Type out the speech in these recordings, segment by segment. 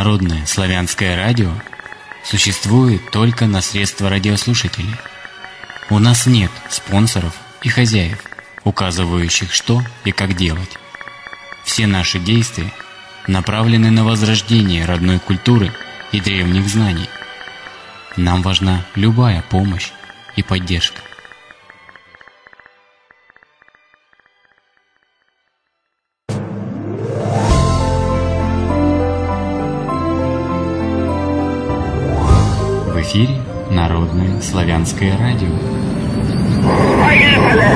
Народное славянское радио существует только на средства радиослушателей. У нас нет спонсоров и хозяев, указывающих что и как делать. Все наши действия направлены на возрождение родной культуры и древних знаний. Нам важна любая помощь и поддержка. Народное славянское радио. Поехали!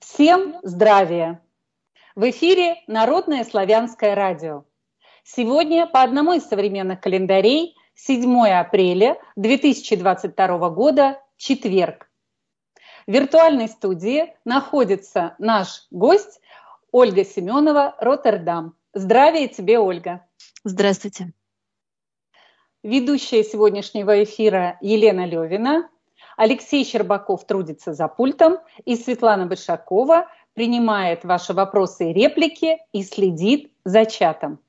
Всем здравия! В эфире Народное славянское радио. Сегодня по одному из современных календарей 7 апреля 2022 года, четверг. В виртуальной студии находится наш гость Ольга Семенова, Роттердам. Здравия тебе, Ольга. Здравствуйте. Ведущая сегодняшнего эфира Елена Левина, Алексей Щербаков трудится за пультом, и Светлана Большакова принимает ваши вопросы и реплики и следит за чатом.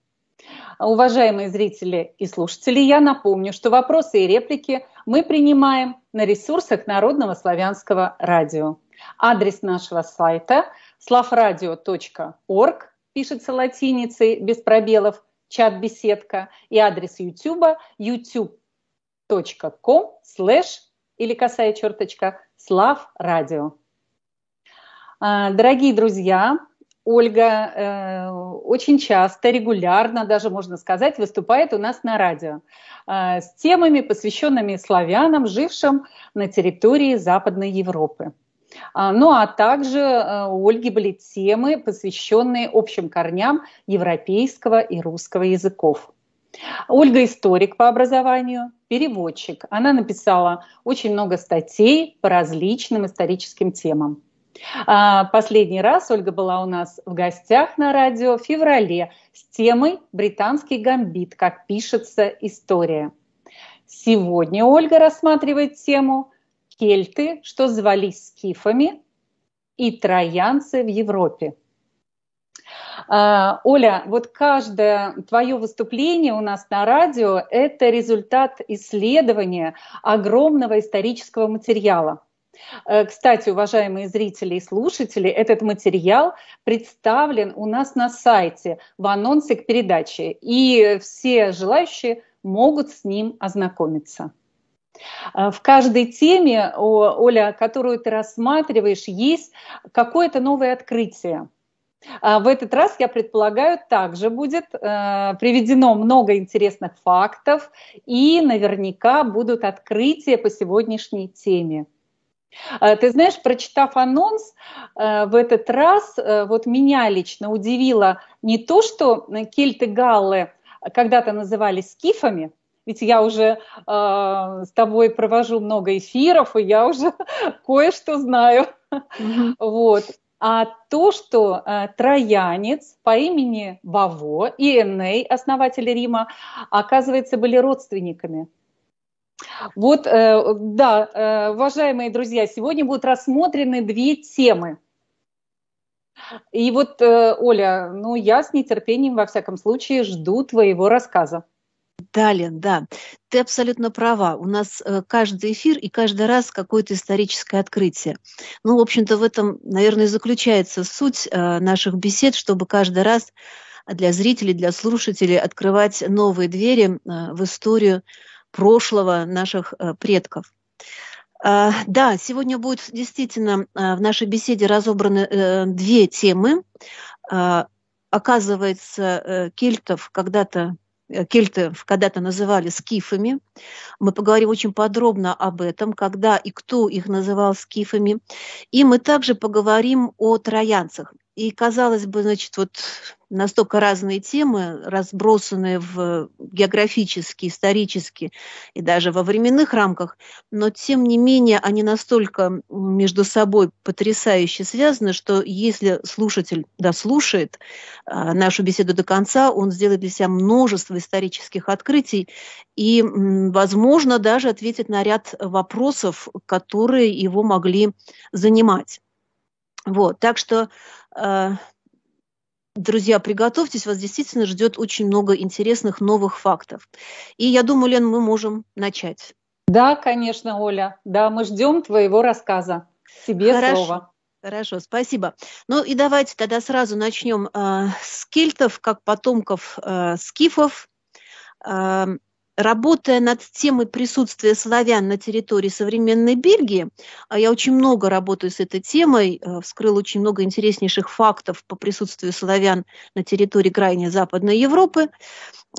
Уважаемые зрители и слушатели, я напомню, что вопросы и реплики мы принимаем на ресурсах Народного славянского радио. Адрес нашего сайта slavradio.org, пишется латиницей, без пробелов, чат-беседка, и адрес YouTube youtube.com slash или косая черточка слав радио. А, дорогие друзья, Ольга э, очень часто, регулярно, даже можно сказать, выступает у нас на радио э, с темами, посвященными славянам, жившим на территории Западной Европы. А, ну а также э, у Ольги были темы, посвященные общим корням европейского и русского языков. Ольга историк по образованию, переводчик. Она написала очень много статей по различным историческим темам. А, последний раз Ольга была у нас в гостях на радио в феврале с темой «Британский гамбит. Как пишется история». Сегодня Ольга рассматривает тему «Кельты, что звались скифами, и троянцы в Европе». А, Оля, вот каждое твое выступление у нас на радио – это результат исследования огромного исторического материала – Э, кстати, уважаемые зрители и слушатели, этот материал представлен у нас на сайте в анонсе к передаче, и все желающие могут с ним ознакомиться. Э, в каждой теме, Оля, которую ты рассматриваешь, есть какое-то новое открытие. А в этот раз, я предполагаю, также будет э, приведено много интересных фактов и наверняка будут открытия по сегодняшней теме. А, ты знаешь, прочитав анонс, э, в этот раз э, вот меня лично удивило не то, что э, кельты галлы когда-то назывались скифами, ведь я уже э, с тобой провожу много эфиров, и я уже кое-что знаю. Mm-hmm. Вот. А то, что э, троянец по имени Баво и Эней, основатель Рима, оказывается, были родственниками. Вот, э, да, э, уважаемые друзья, сегодня будут рассмотрены две темы. И вот, э, Оля, ну я с нетерпением, во всяком случае, жду твоего рассказа. Далее, да. Ты абсолютно права. У нас каждый эфир и каждый раз какое-то историческое открытие. Ну, в общем-то, в этом, наверное, и заключается суть наших бесед, чтобы каждый раз для зрителей, для слушателей открывать новые двери в историю прошлого наших э, предков. А, да, сегодня будет действительно э, в нашей беседе разобраны э, две темы. А, оказывается, кельтов когда-то кельты когда-то называли скифами. Мы поговорим очень подробно об этом, когда и кто их называл скифами. И мы также поговорим о троянцах. И, казалось бы, значит, вот настолько разные темы, разбросанные в географически, исторически и даже во временных рамках, но тем не менее они настолько между собой потрясающе связаны, что если слушатель дослушает а, нашу беседу до конца, он сделает для себя множество исторических открытий и, возможно, даже ответит на ряд вопросов, которые его могли занимать. Вот, так что а, Друзья, приготовьтесь, вас действительно ждет очень много интересных новых фактов. И я думаю, Лен, мы можем начать. Да, конечно, Оля. Да, мы ждем твоего рассказа. Тебе Хорошо. слово. Хорошо, спасибо. Ну и давайте тогда сразу начнем э, с кельтов, как потомков э, скифов. Э, Работая над темой присутствия славян на территории современной Бельгии, а, я очень много работаю с этой темой, а, вскрыл очень много интереснейших фактов по присутствию славян на территории крайне Западной Европы,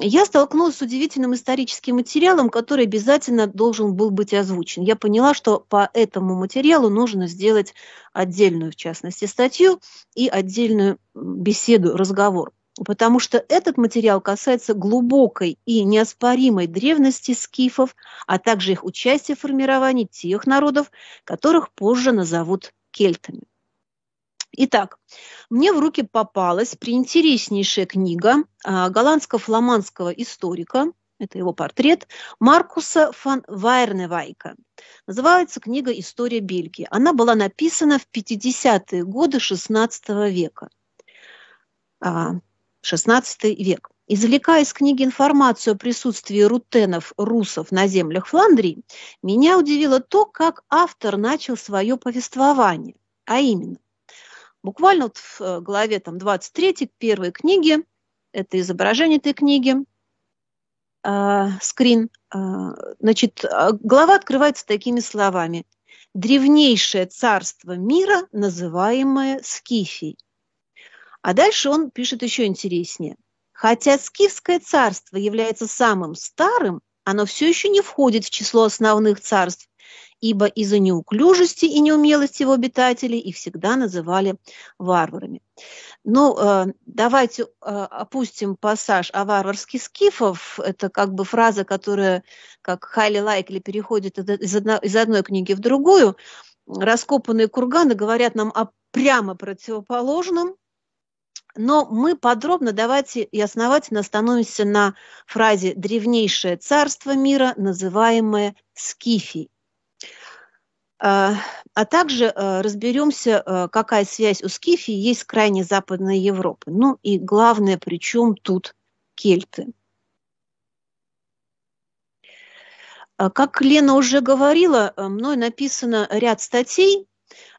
я столкнулась с удивительным историческим материалом, который обязательно должен был быть озвучен. Я поняла, что по этому материалу нужно сделать отдельную, в частности, статью и отдельную беседу, разговор потому что этот материал касается глубокой и неоспоримой древности скифов, а также их участия в формировании тех народов, которых позже назовут кельтами. Итак, мне в руки попалась приинтереснейшая книга а, голландско-фламандского историка, это его портрет, Маркуса фон Вайрневайка. Называется книга «История Бельгии». Она была написана в 50-е годы XVI века. А, XVI век. Извлекая из книги информацию о присутствии рутенов, русов на землях Фландрии, меня удивило то, как автор начал свое повествование. А именно, буквально вот в э, главе там, 23 первой книги, это изображение этой книги, э, скрин, э, значит, э, глава открывается такими словами. «Древнейшее царство мира, называемое Скифией». А дальше он пишет еще интереснее. Хотя скифское царство является самым старым, оно все еще не входит в число основных царств, ибо из-за неуклюжести и неумелости его обитателей их всегда называли варварами. Ну, э, давайте э, опустим пассаж о варварских скифов. Это как бы фраза, которая, как хайли лайкли, переходит из одной книги в другую. Раскопанные курганы говорят нам о прямо противоположном, но мы подробно давайте и основательно остановимся на фразе «древнейшее царство мира, называемое Скифией». А, а также а, разберемся, а, какая связь у Скифии есть с крайне западной Европы. Ну и главное, причем тут кельты. Как Лена уже говорила, мной написано ряд статей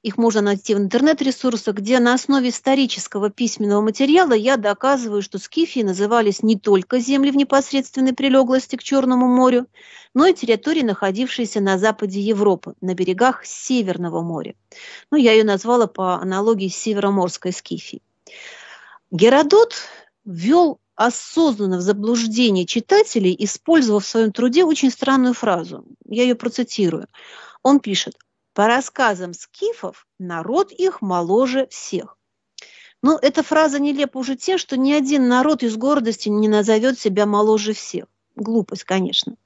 их можно найти в интернет-ресурсах, где на основе исторического письменного материала я доказываю, что скифии назывались не только земли в непосредственной прилеглости к Черному морю, но и территории, находившиеся на западе Европы, на берегах Северного моря. Ну, я ее назвала по аналогии с Североморской скифией. Геродот ввел осознанно в заблуждение читателей, использовав в своем труде очень странную фразу. Я ее процитирую. Он пишет, по рассказам скифов, народ их моложе всех. Ну, эта фраза нелепа уже тем, что ни один народ из гордости не назовет себя моложе всех. Глупость, конечно.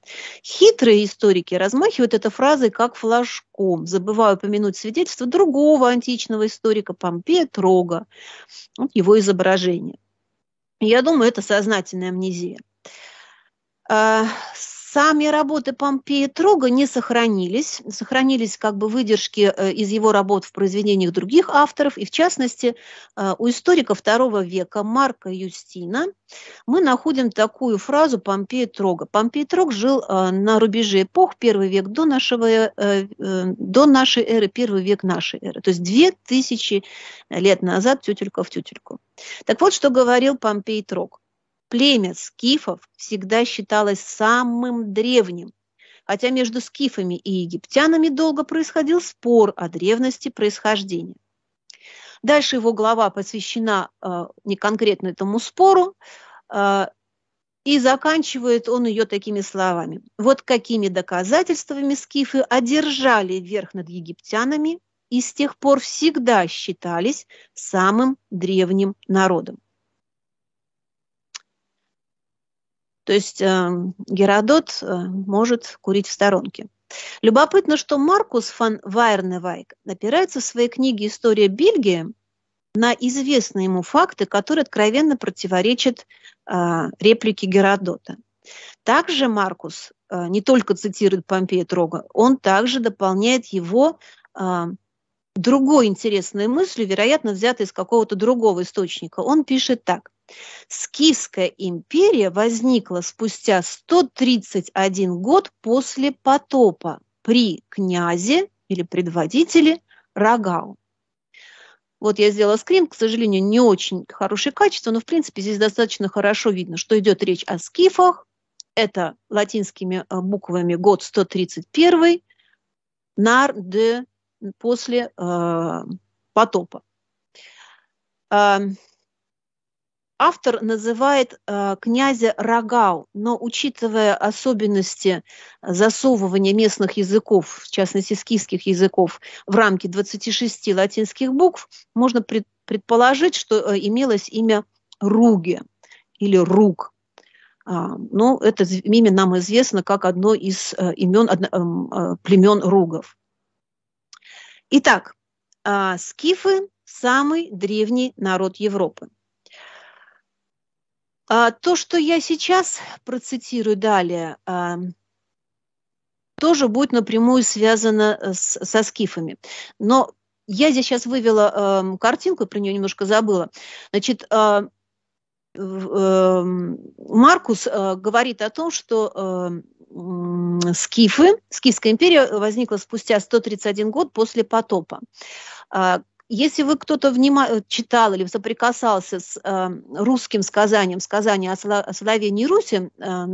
Хитрые историки размахивают этой фразой как флажком, забывая упомянуть свидетельство другого античного историка Помпея Трога, вот его изображение. Я думаю, это сознательная амнезия. А, Сами работы Помпея Трога не сохранились. Сохранились как бы выдержки э, из его работ в произведениях других авторов. И в частности, э, у историка второго века Марка Юстина мы находим такую фразу Помпея Трога. Помпей Трог жил э, на рубеже эпох, первый век до, нашего, до нашей эры, первый век нашей эры. То есть две тысячи лет назад тютелька в тютельку. Так вот, что говорил Помпей Трог. Племя скифов всегда считалось самым древним, хотя между скифами и египтянами долго происходил спор о древности происхождения. Дальше его глава посвящена э, не конкретно этому спору, э, и заканчивает он ее такими словами. Вот какими доказательствами скифы одержали верх над египтянами и с тех пор всегда считались самым древним народом. То есть э, Геродот э, может курить в сторонке. Любопытно, что Маркус фан Вайерневайк опирается в своей книге «История Бельгии» на известные ему факты, которые откровенно противоречат э, реплике Геродота. Также Маркус э, не только цитирует Помпея Трога, он также дополняет его э, другой интересной мыслью, вероятно, взятой из какого-то другого источника. Он пишет так. Скифская империя возникла спустя 131 год после потопа при князе или предводителе Рагау. Вот я сделала скрин, к сожалению, не очень хорошее качество, но, в принципе, здесь достаточно хорошо видно, что идет речь о скифах. Это латинскими э, буквами год 131, нар де после а, потопа. А, автор называет а, князя Рогау, но учитывая особенности засовывания местных языков, в частности скифских языков, в рамки 26 латинских букв, можно предположить, что э, имелось имя Руге или Руг – ну, это имя нам известно как одно из э, имен эм, э, племен Ругов. Итак, а, скифы – самый древний народ Европы. А, то, что я сейчас процитирую далее, а, тоже будет напрямую связано с, со скифами. Но я здесь сейчас вывела э, картинку, про нее немножко забыла. Значит, э, э, Маркус э, говорит о том, что эм, скифы. Скифская империя возникла спустя 131 год после потопа. А, если вы кто-то внима- э, читал или соприкасался с э, русским сказанием, сказание о, Сло- о Соловении Руси, э,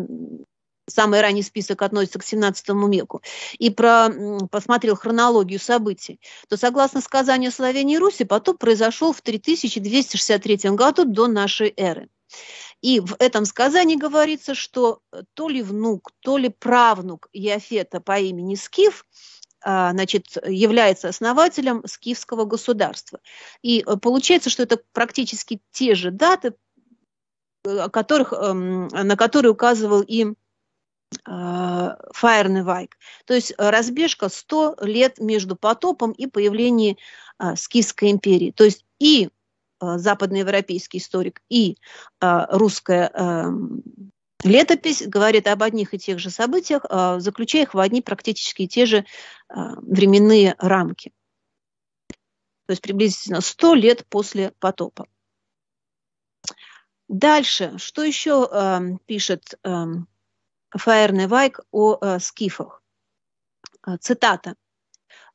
самый ранний список относится к 17 веку, и про, посмотрел хронологию событий, то, согласно сказанию Словении и Руси, потоп произошел в 3263 году до нашей эры. И в этом сказании говорится, что э, то ли внук, то ли правнук Иофета по имени Скиф а, значит, является основателем скифского государства. И э, получается, что это практически те же даты, э, которых, эм, на которые указывал и а, Фаерневайк. То есть разбежка 100 лет между потопом и появлением а, Скифской империи. То есть и Э, западноевропейский историк и э, русская э, летопись говорит об одних и тех же событиях, заключая их в одни практически те же временные рамки. То есть приблизительно 100 лет после потопа. Дальше, что еще пишет э, Вайк о скифах? Цитата.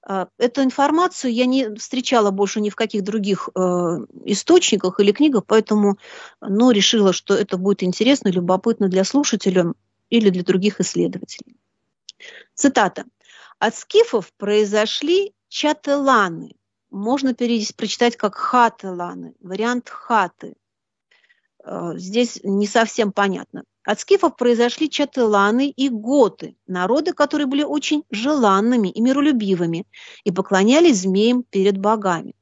А, эту информацию я не встречала больше ни в каких других э, источниках или книгах, поэтому ну, решила, что это будет интересно, любопытно для слушателя или для других исследователей. Цитата. «От скифов произошли чателаны». Можно прочитать как хателаны, вариант хаты. Э, здесь не совсем понятно. От скифов произошли чатыланы и готы, народы, которые были очень желанными и миролюбивыми и поклонялись змеям перед богами.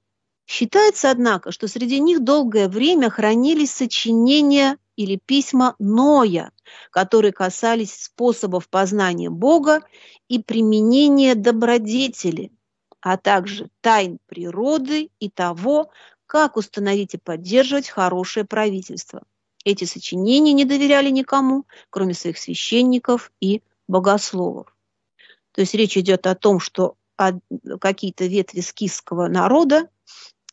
Считается, однако, что среди них долгое время хранились сочинения или письма Ноя, которые касались способов познания Бога и применения добродетели, а также тайн природы и того, как установить и поддерживать хорошее правительство. Эти сочинения не доверяли никому, кроме своих священников и богословов. То есть речь идет о том, что какие-то ветви скифского народа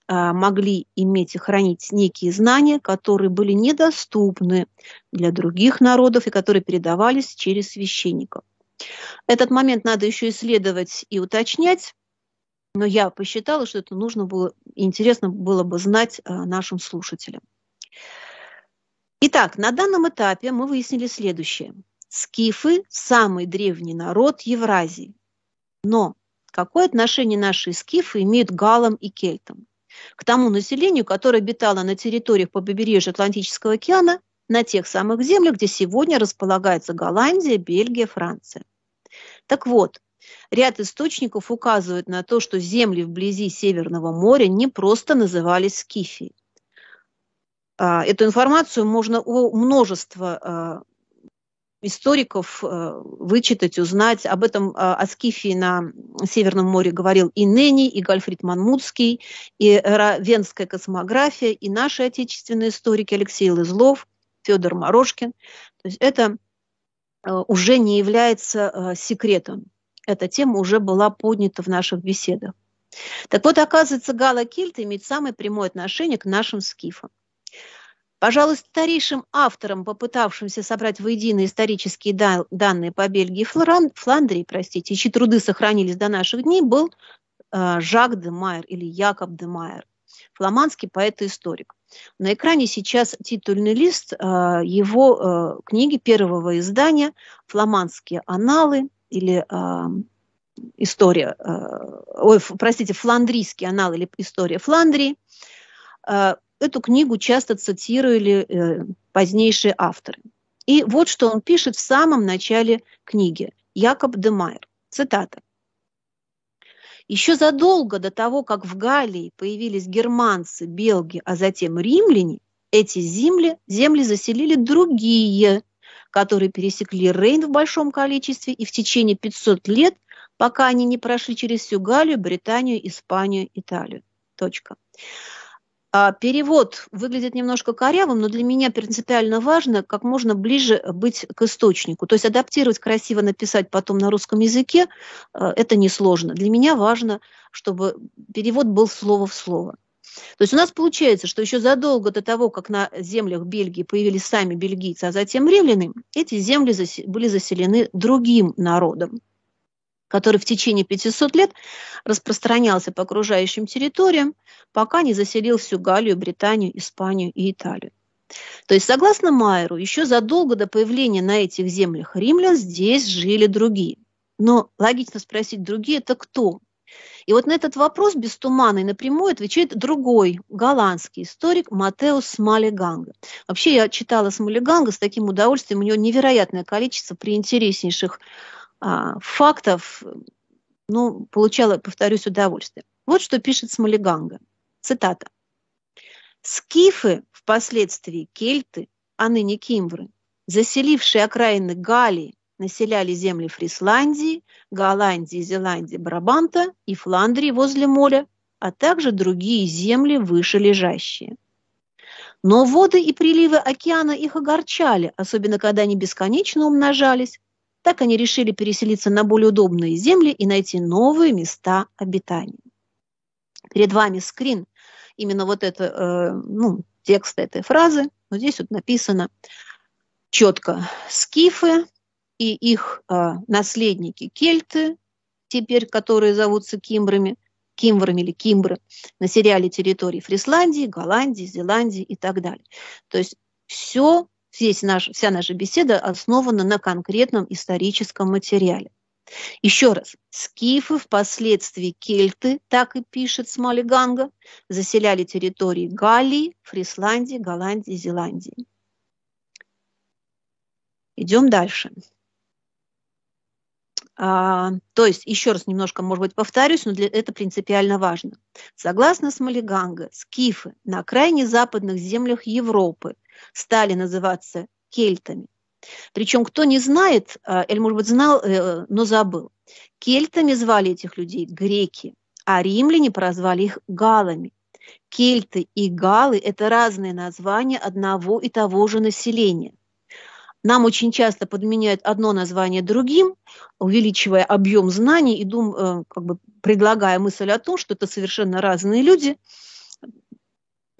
а, могли иметь и хранить некие знания, которые были недоступны для других народов и которые передавались через священников. Этот момент надо еще исследовать и уточнять, но я посчитала, что это нужно было, интересно было бы знать а, нашим слушателям. Итак, на данном этапе мы выяснили следующее. Скифы – самый древний народ Евразии. Но какое отношение наши скифы имеют к галам и кельтам? К тому населению, которое обитало на территориях по побережью Атлантического океана, на тех самых землях, где сегодня располагается Голландия, Бельгия, Франция. Так вот, ряд источников указывает на то, что земли вблизи Северного моря не просто назывались Скифией. А, эту информацию можно у множества а, историков а, вычитать, узнать. Об этом о Скифии на Северном море говорил и Нени, и Гальфрид Манмутский, и Венская космография, и наши отечественные историки Алексей Лызлов, Федор Морошкин. То есть это уже не является секретом. Эта тема уже была поднята в наших беседах. Так вот, оказывается, гала-кельты имеет самое прямое отношение к нашим скифам. Пожалуй, старейшим автором, попытавшимся собрать воедино исторические данные по Бельгии и Флоран, Фландрии, простите, чьи труды сохранились до наших дней, был э, Жак де Майер или Якоб де Майер, фламандский поэт и историк. На экране сейчас титульный лист э, его э, книги первого издания «Фламандские аналы» или «История», ой, простите, «Фландрийский анал» или «История Фландрии» эту книгу часто цитировали э, позднейшие авторы. И вот что он пишет в самом начале книги. Якоб де Майер. Цитата. Еще задолго до того, как в Галлии появились германцы, белги, а затем римляне, эти земли, земли заселили другие, которые пересекли Рейн в большом количестве и в течение 500 лет, пока они не прошли через всю Галлию, Британию, Испанию, Италию. Точка. А перевод выглядит немножко корявым, но для меня принципиально важно как можно ближе быть к источнику. То есть адаптировать, красиво написать потом на русском языке а, – это несложно. Для меня важно, чтобы перевод был слово в слово. То есть у нас получается, что еще задолго до того, как на землях Бельгии появились сами бельгийцы, а затем римляны, эти земли были заселены другим народом который в течение 500 лет распространялся по окружающим территориям, пока не заселил всю Галлию, Британию, Испанию и Италию. То есть, согласно Майеру, еще задолго до появления на этих землях римлян здесь жили другие. Но логично спросить, другие это кто? И вот на этот вопрос без тумана и напрямую отвечает другой голландский историк Матеус Смалиганга. Вообще я читала Смалиганга с таким удовольствием, у него невероятное количество приинтереснейших а, фактов, ну, получала, повторюсь, удовольствие. Вот что пишет Смолиганга. Цитата. «Скифы, впоследствии кельты, а ныне кимвры, заселившие окраины Галии, населяли земли Фрисландии, Голландии, Зеландии, Брабанта и Фландрии возле моря, а также другие земли выше лежащие. Но воды и приливы океана их огорчали, особенно когда они бесконечно умножались, так они решили переселиться на более удобные земли и найти новые места обитания. Перед вами скрин, именно вот это, э, ну, текст этой фразы. Вот здесь вот написано четко «Скифы и их э, наследники кельты, теперь которые зовутся кимбрами, кимврами или кимбры, населяли территории Фрисландии, Голландии, Зеландии и так далее». То есть все Весь наш, вся наша беседа основана на конкретном историческом материале. Еще раз, скифы, впоследствии кельты, так и пишет Смолиганга, заселяли территории Галлии, Фрисландии, Голландии, Зеландии. Идем дальше. А, то есть, еще раз немножко, может быть, повторюсь, но для, это принципиально важно. Согласно Смолиганга, скифы на крайне западных землях Европы стали называться кельтами. Причем, кто не знает, а, или, может быть, знал, э, но забыл, кельтами звали этих людей греки, а римляне прозвали их галами. Кельты и галы – это разные названия одного и того же населения. Нам очень часто подменяют одно название другим, увеличивая объем знаний и дум, э, как бы предлагая мысль о том, что это совершенно разные люди.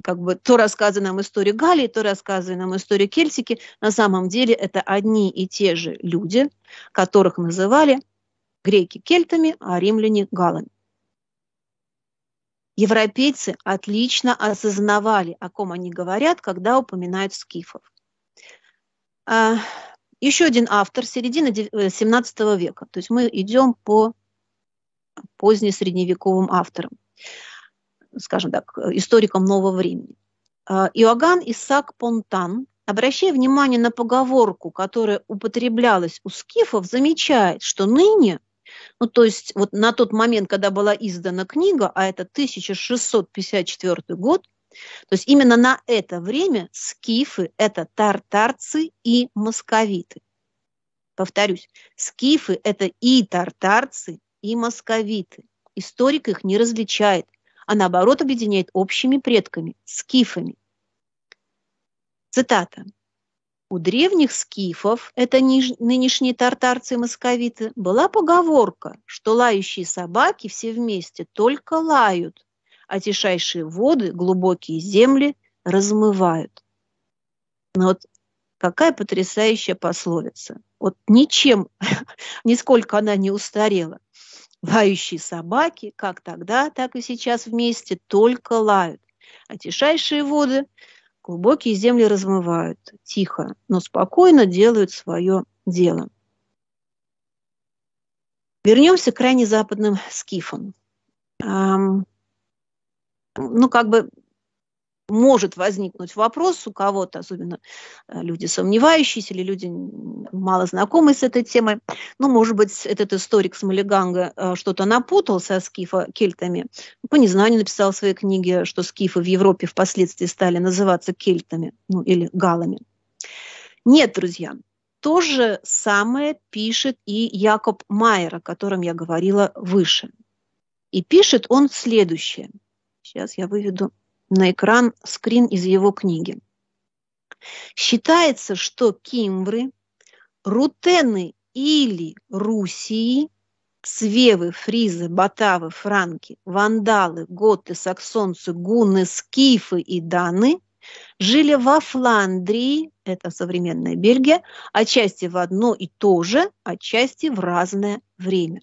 Как бы то рассказы нам историю Галии, то рассказы нам историю Кельтики. На самом деле это одни и те же люди, которых называли греки кельтами, а римляне галами. Европейцы отлично осознавали, о ком они говорят, когда упоминают скифов. А, Еще один автор середины 17 э, века. То есть мы идем по позднесредневековым авторам, скажем так, э, историкам нового времени. А, Иоганн Исаак Понтан, обращая внимание на поговорку, которая употреблялась у скифов, замечает, что ныне, ну то есть вот на тот момент, когда была издана книга, а это 1654 год, то есть именно на это время скифы – это тартарцы и московиты. Повторюсь, скифы – это и тартарцы, и московиты. Историк их не различает, а наоборот объединяет общими предками – скифами. Цитата. У древних скифов, это нынешние тартарцы и московиты, была поговорка, что лающие собаки все вместе только лают, а тишайшие воды, глубокие земли размывают. Но ну вот какая потрясающая пословица. Вот ничем, нисколько она не устарела. Лающие собаки, как тогда, так и сейчас вместе, только лают. А тишайшие воды глубокие земли размывают, тихо, но спокойно делают свое дело. Вернемся к крайне западным скифам ну, как бы может возникнуть вопрос у кого-то, особенно э, люди сомневающиеся или люди мало знакомые с этой темой. Ну, может быть, этот историк с Малиганга э, что-то напутал со скифа кельтами. По незнанию написал в своей книге, что скифы в Европе впоследствии стали называться кельтами ну, или галами. Нет, друзья, то же самое пишет и Якоб Майер, о котором я говорила выше. И пишет он следующее – Сейчас я выведу на экран скрин из его книги. Считается, что кимвры, рутены или Русии, свевы, фризы, батавы, франки, вандалы, готы, саксонцы, гунны, скифы и даны жили во Фландрии, это современная Бельгия, отчасти в одно и то же, отчасти в разное время.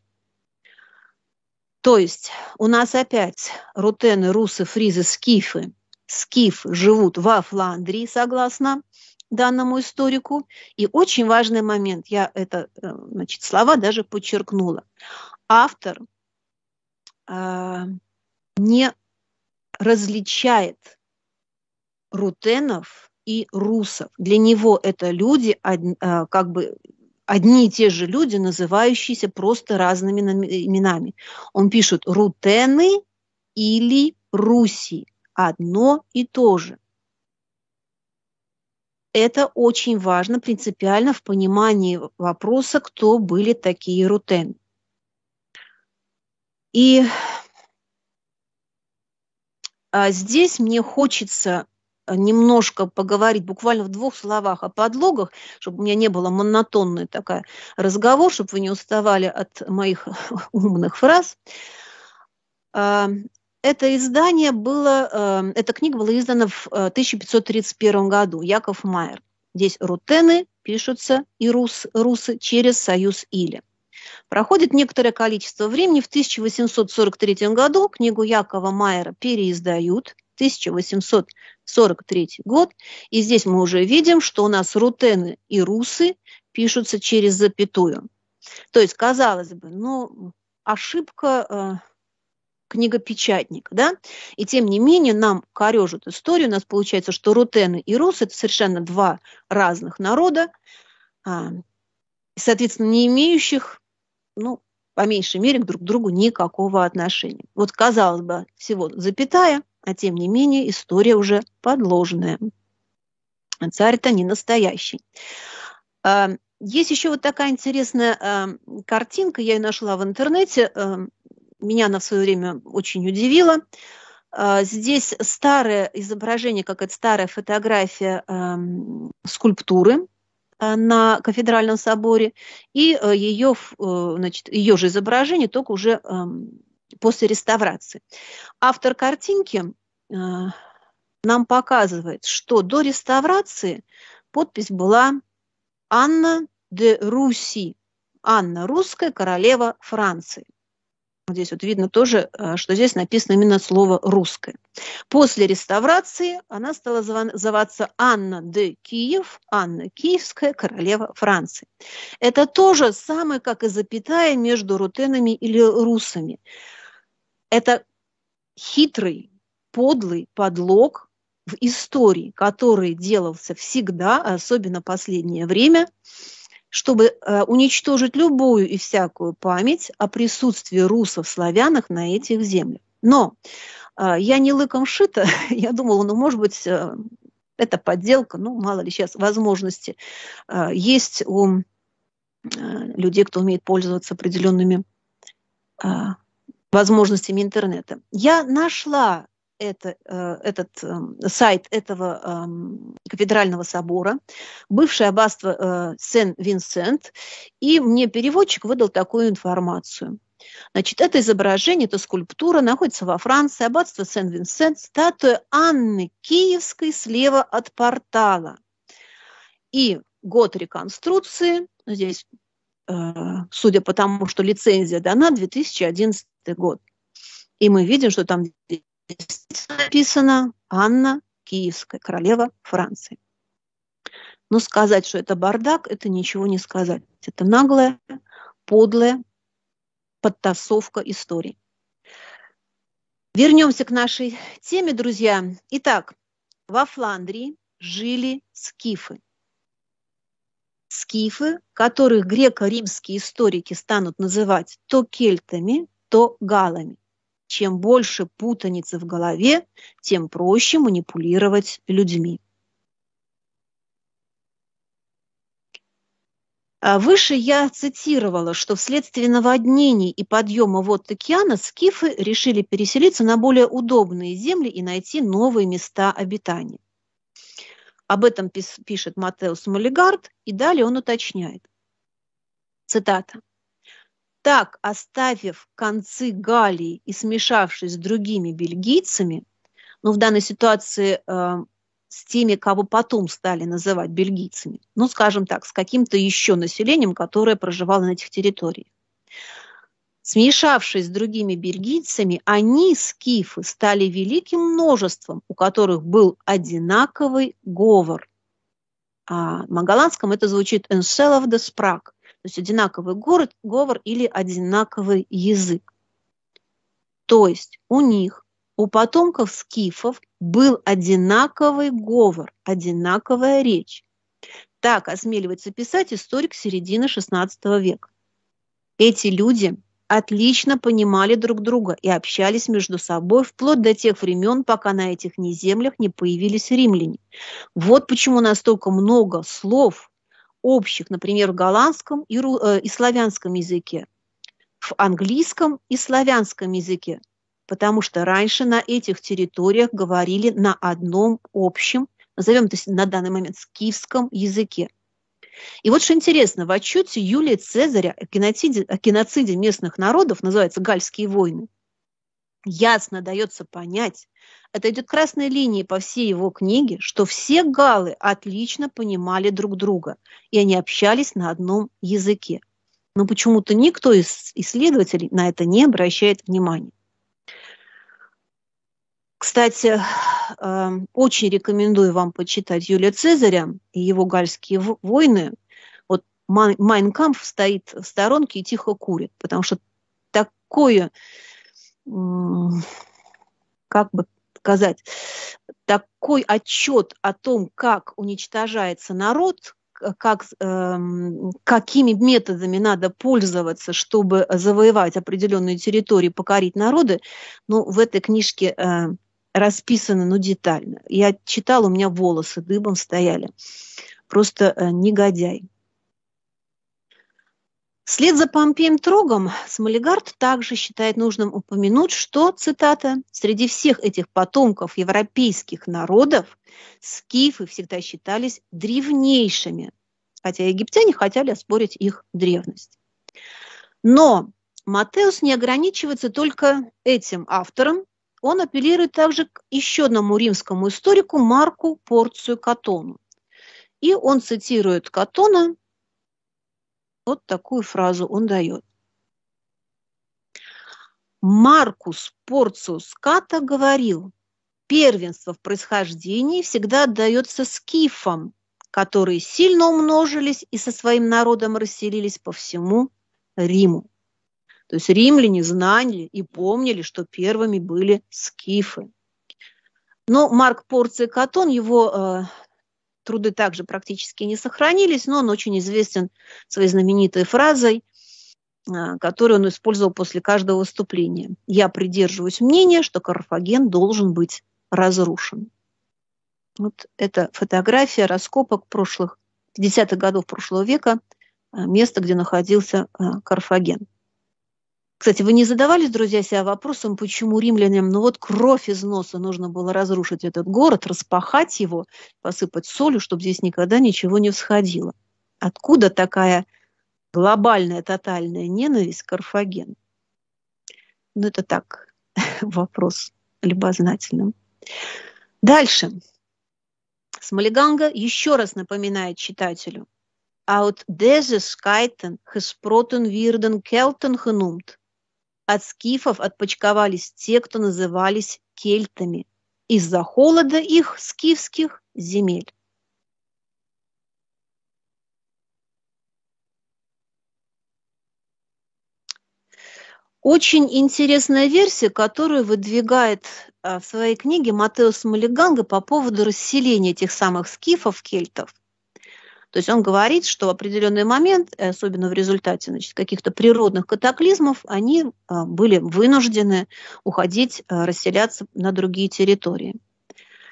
То есть у нас опять рутены, русы, фризы, скифы. Скифы живут во Фландрии, согласно данному историку. И очень важный момент, я это, э, значит, слова даже подчеркнула. Автор э, не различает рутенов и русов. Для него это люди, э, как бы одни и те же люди, называющиеся просто разными э, именами. Он пишет «рутены» или «руси». Одно и то же. Это очень важно принципиально в понимании вопроса, кто были такие рутены. И а, здесь мне хочется Э, немножко поговорить буквально в двух словах о подлогах, чтобы у меня не было монотонный такой разговор, чтобы вы не уставали от моих умных фраз. А, это издание было, э, эта книга была издана в 1531 э, году, Яков Майер. Здесь рутены пишутся и рус, русы через союз или. Проходит некоторое количество времени. В 1843 году книгу Якова Майера переиздают. 1800 43 год. И здесь мы уже видим, что у нас рутены и русы пишутся через запятую. То есть, казалось бы, ну, ошибка э, книгопечатника, да? И тем не менее нам корежат историю. У нас получается, что рутены и русы – это совершенно два разных народа, э, соответственно, не имеющих, ну, по меньшей мере, друг к другу никакого отношения. Вот, казалось бы, всего запятая – а тем не менее история уже подложная. Царь-то не настоящий. А, есть еще вот такая интересная а, картинка, я ее нашла в интернете, а, меня она в свое время очень удивила. Здесь старое изображение, как это старая фотография скульптуры на кафедральном соборе, и ее, э, значит, ее же изображение, только уже после реставрации. Автор картинки э, нам показывает, что до реставрации подпись была Анна де Руси, Анна русская королева Франции. Здесь вот видно тоже, э, что здесь написано именно слово «русское». После реставрации она стала зваться Анна де Киев, Анна Киевская, королева Франции. Это тоже самое, как и запятая между рутенами или русами. Это хитрый, подлый подлог в истории, который делался всегда, особенно последнее время, чтобы э, уничтожить любую и всякую память о присутствии русов-славянах на этих землях. Но э, я не лыком шита, я думала, ну, может быть, э, это подделка, ну, мало ли сейчас возможности. Есть у людей, кто умеет пользоваться определенными возможностями интернета. Я нашла это, э, этот э, сайт этого э, кафедрального собора, бывшее аббатство Сен-Винсент, и мне переводчик выдал такую информацию. Значит, это изображение, это скульптура находится во Франции, аббатство Сен-Винсент, статуя Анны Киевской слева от портала. И год реконструкции, здесь судя по тому, что лицензия дана, 2011 1917 год. И мы видим, что там написано Анна, Киевская королева Франции. Но сказать, что это бардак, это ничего не сказать. Это наглая, подлая подтасовка истории. Вернемся к нашей теме, друзья. Итак, во Фландрии жили скифы. Скифы, которых греко-римские историки станут называть то кельтами, то галами. Чем больше путаницы в голове, тем проще манипулировать людьми. А выше я цитировала, что вследствие наводнений и подъема вод океана скифы решили переселиться на более удобные земли и найти новые места обитания. Об этом пишет Матеус Малигард, и далее он уточняет. Цитата. Так, оставив концы Галлии и смешавшись с другими бельгийцами, ну, в данной ситуации э, с теми, кого потом стали называть бельгийцами, ну, скажем так, с каким-то еще населением, которое проживало на этих территориях. Смешавшись с другими бельгийцами, они, скифы, стали великим множеством, у которых был одинаковый говор. А на голландском это звучит «enself de sprak», то есть одинаковый город, говор или одинаковый язык. То есть у них, у потомков скифов был одинаковый говор, одинаковая речь. Так осмеливается писать историк середины XVI века. Эти люди отлично понимали друг друга и общались между собой вплоть до тех времен, пока на этих неземлях не появились римляне. Вот почему настолько много слов общих, например, в голландском и, ру, э, и славянском языке, в английском и славянском языке, потому что раньше на этих территориях говорили на одном общем, назовем это на данный момент скифском языке. И вот что интересно, в отчете Юлия Цезаря о геноциде, о геноциде местных народов, называется «Гальские войны», ясно дается понять, это идет красной линией по всей его книге, что все галы отлично понимали друг друга, и они общались на одном языке. Но почему-то никто из исследователей на это не обращает внимания. Кстати, эм, очень рекомендую вам почитать Юлия Цезаря и его гальские войны. Вот Майнкамп стоит в сторонке и тихо курит, потому что такое как бы сказать, такой отчет о том, как уничтожается народ, как, э, какими методами надо пользоваться, чтобы завоевать определенные территории, покорить народы, ну, в этой книжке э, расписано, ну, детально. Я читала, у меня волосы дыбом стояли. Просто э, негодяй. Вслед за Помпеем Трогом Смолигард также считает нужным упомянуть, что, цитата, «среди всех этих потомков европейских народов скифы всегда считались древнейшими, хотя египтяне хотели оспорить их древность». Но Матеус не ограничивается только этим автором, он апеллирует также к еще одному римскому историку Марку Порцию Катону. И он цитирует Катона – вот такую фразу он дает. Маркус Порциус Ката говорил, первенство в происхождении всегда отдается скифам, которые сильно умножились и со своим народом расселились по всему Риму. То есть римляне знали и помнили, что первыми были скифы. Но Марк Порций Катон, его э, труды также практически не сохранились, но он очень известен своей знаменитой фразой, э, которую он использовал после каждого выступления. «Я придерживаюсь мнения, что Карфаген должен быть разрушен». Вот это фотография раскопок прошлых 50-х годов прошлого века, э, место, где находился э, Карфаген. Кстати, вы не задавались, друзья, себя вопросом, почему римлянам, ну вот кровь из носа, нужно было разрушить этот город, распахать его, посыпать солью, чтобы здесь никогда ничего не всходило. Откуда такая глобальная, тотальная ненависть к Карфагену? Ну это так, вопрос любознательным. Дальше. Смолиганга еще раз напоминает читателю – Аут дезес кайтен хеспротен вирден келтен хенумт. От скифов отпочковались те, кто назывались кельтами, из-за холода их скифских земель. Очень интересная версия, которую выдвигает а, в своей книге Матеус Малиганга по поводу расселения этих самых скифов, кельтов – то есть он говорит, что в определенный момент, особенно в результате значит, каких-то природных катаклизмов, они а, были вынуждены уходить, а, расселяться на другие территории.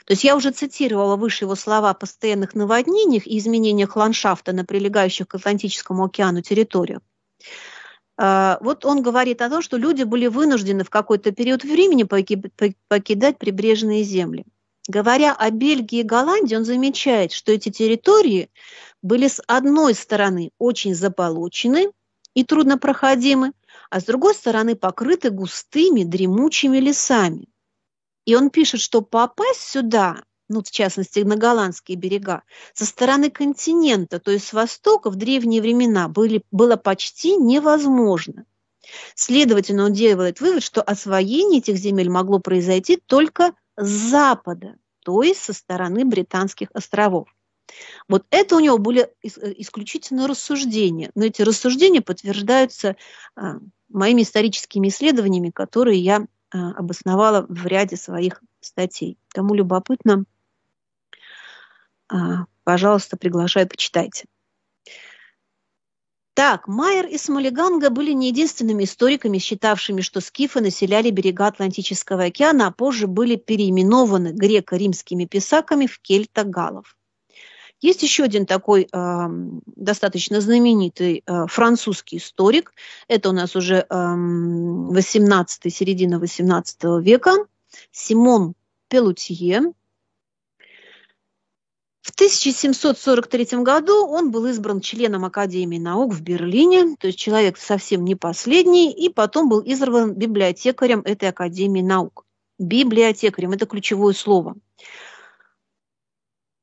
То есть я уже цитировала выше его слова о постоянных наводнениях и изменениях ландшафта на прилегающих к Атлантическому океану территориях. А, вот он говорит о том, что люди были вынуждены в какой-то период времени покидать прибрежные земли. Говоря о Бельгии и Голландии, он замечает, что эти территории были с одной стороны очень заполочены и труднопроходимы, а с другой стороны покрыты густыми дремучими лесами. И он пишет, что попасть сюда, ну, в частности, на голландские берега, со стороны континента, то есть с востока в древние времена, были, было почти невозможно. Следовательно, он делает вывод, что освоение этих земель могло произойти только с запада, то есть со стороны британских островов. Вот это у него были э, исключительно рассуждения. Но эти рассуждения подтверждаются а, моими историческими исследованиями, которые я а, обосновала в ряде своих статей. Кому любопытно, а, пожалуйста, приглашаю, почитайте. Так, Майер и Смолиганга были не единственными историками, считавшими, что скифы населяли берега Атлантического океана, а позже были переименованы греко-римскими писаками в кельтогалов. Есть еще один такой э, достаточно знаменитый э, французский историк. Это у нас уже э, эм, 18, середина 18 века. Симон Пелутье, в 1743 году он был избран членом Академии наук в Берлине, то есть человек совсем не последний, и потом был избран библиотекарем этой Академии наук. Библиотекарем – это ключевое слово.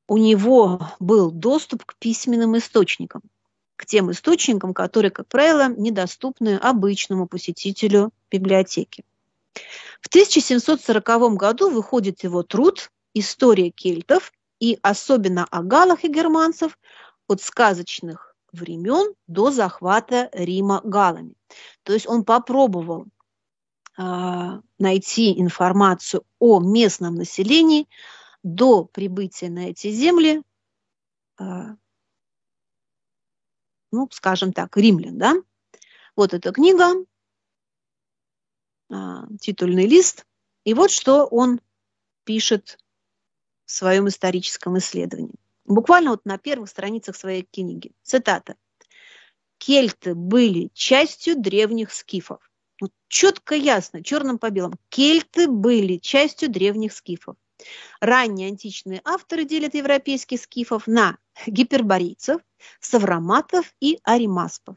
У него был доступ к письменным источникам, к тем источникам, которые, как правило, недоступны обычному посетителю библиотеки. В 1740 году выходит его труд «История кельтов», и особенно о галах и германцев от сказочных времен до захвата Рима галами. То есть он попробовал а, найти информацию о местном населении до прибытия на эти земли, а, ну, скажем так, римлян, да. Вот эта книга, а, титульный лист, и вот что он пишет своем историческом исследовании. Буквально вот на первых страницах своей книги. Цитата. Кельты были частью древних скифов. Вот четко ясно, черным по белому. Кельты были частью древних скифов. Ранние античные авторы делят европейских скифов на гиперборейцев, савроматов и аримаспов.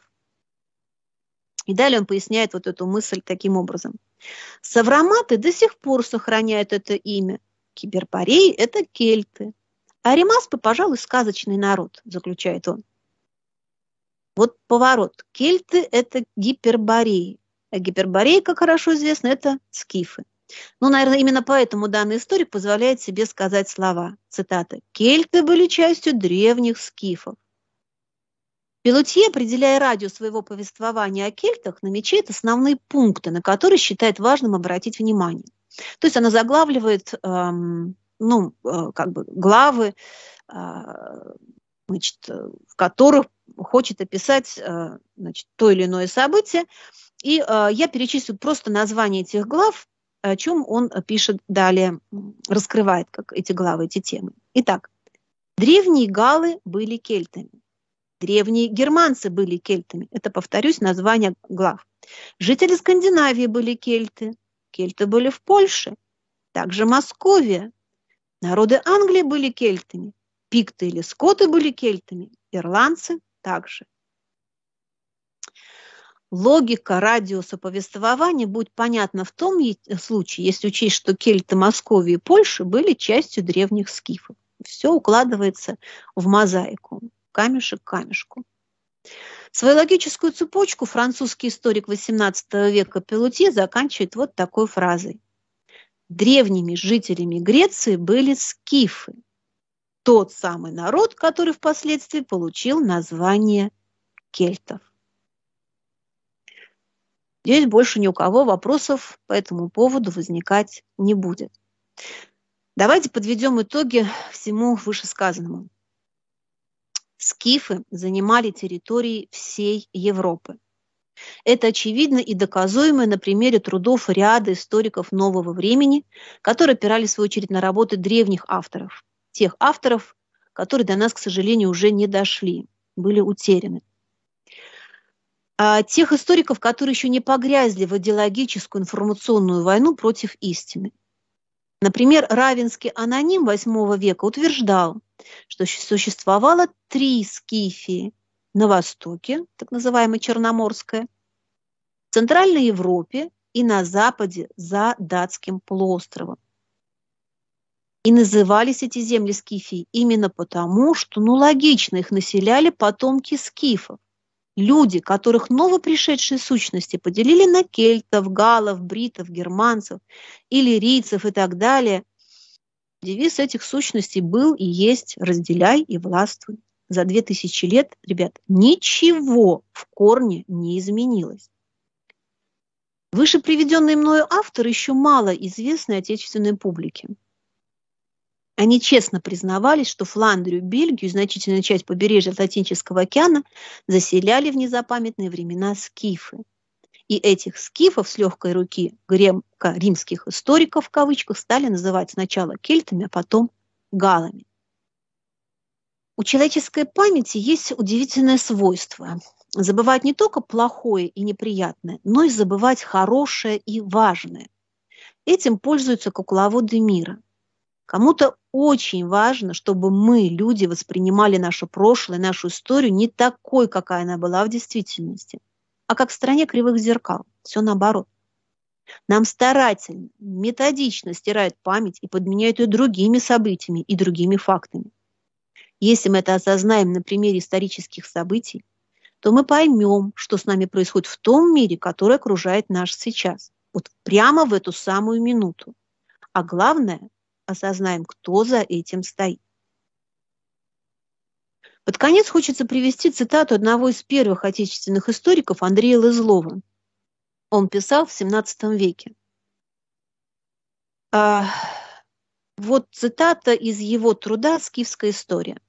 И далее он поясняет вот эту мысль таким образом. Савроматы до сих пор сохраняют это имя, Киберборей – это кельты. А ремаспы, пожалуй, сказочный народ, заключает он. Вот поворот. Кельты – это гипербореи. А гипербореи, как хорошо известно, это скифы. Ну, наверное, именно поэтому данная история позволяет себе сказать слова. Цитата. «Кельты были частью древних скифов». Пелутье, определяя радиус своего повествования о кельтах, намечает основные пункты, на которые считает важным обратить внимание – то есть она заглавливает эм, ну, э, как бы главы, э, значит, э, в которых хочет описать значит, то или иное событие. И я перечислю просто название этих глав, о чем он пишет далее, раскрывает как эти главы, эти темы. Итак, древние галы были кельтами. Древние германцы были кельтами. Это, повторюсь, название глав. Жители Скандинавии были кельты. Кельты были в Польше, также Московия. Народы Англии были кельтами, пикты или скоты были кельтами, ирландцы также. Логика радиуса повествования будет понятна в том случае, если учесть, что кельты Московии и Польши были частью древних скифов. Все укладывается в мозаику, камешек к камешку. Свою логическую цепочку французский историк XVIII века Пелутье заканчивает вот такой фразой. Древними жителями Греции были скифы, тот самый народ, который впоследствии получил название кельтов. Здесь больше ни у кого вопросов по этому поводу возникать не будет. Давайте подведем итоги всему вышесказанному скифы занимали территории всей Европы. Это очевидно и доказуемо на примере трудов ряда историков нового времени, которые опирались, в свою очередь, на работы древних авторов, тех авторов, которые до нас, к сожалению, уже не дошли, были утеряны. А тех историков, которые еще не погрязли в идеологическую информационную войну против истины – Например, равенский аноним VIII века утверждал, что существовало три скифии на востоке, так называемая Черноморская, в Центральной Европе и на западе за датским полуостровом. И назывались эти земли Скифии именно потому, что, ну, логично, их населяли потомки скифов. Люди, которых новопришедшие сущности поделили на кельтов, галов, бритов, германцев, иллирийцев и так далее. Девиз этих сущностей был и есть «разделяй и властвуй». За две тысячи лет, ребят, ничего в корне не изменилось. Выше приведенные мною автор еще мало известны отечественной публике. Они честно признавались, что Фландрию, Бельгию и значительную часть побережья Атлантического океана заселяли в незапамятные времена скифы. И этих скифов с легкой руки гремко римских историков в кавычках стали называть сначала кельтами, а потом галами. У человеческой памяти есть удивительное свойство – забывать не только плохое и неприятное, но и забывать хорошее и важное. Этим пользуются кукловоды мира. Кому-то очень важно, чтобы мы, люди, воспринимали наше прошлое, нашу историю не такой, какая она была в действительности, а как в стране кривых зеркал. Все наоборот. Нам старательно, методично стирают память и подменяют ее другими событиями и другими фактами. Если мы это осознаем на примере исторических событий, то мы поймем, что с нами происходит в том мире, который окружает нас сейчас, вот прямо в эту самую минуту. А главное, осознаем, кто за этим стоит. Под конец хочется привести цитату одного из первых отечественных историков Андрея Лызлова. Он писал в XVII веке. А, вот цитата из его труда «Скифская история».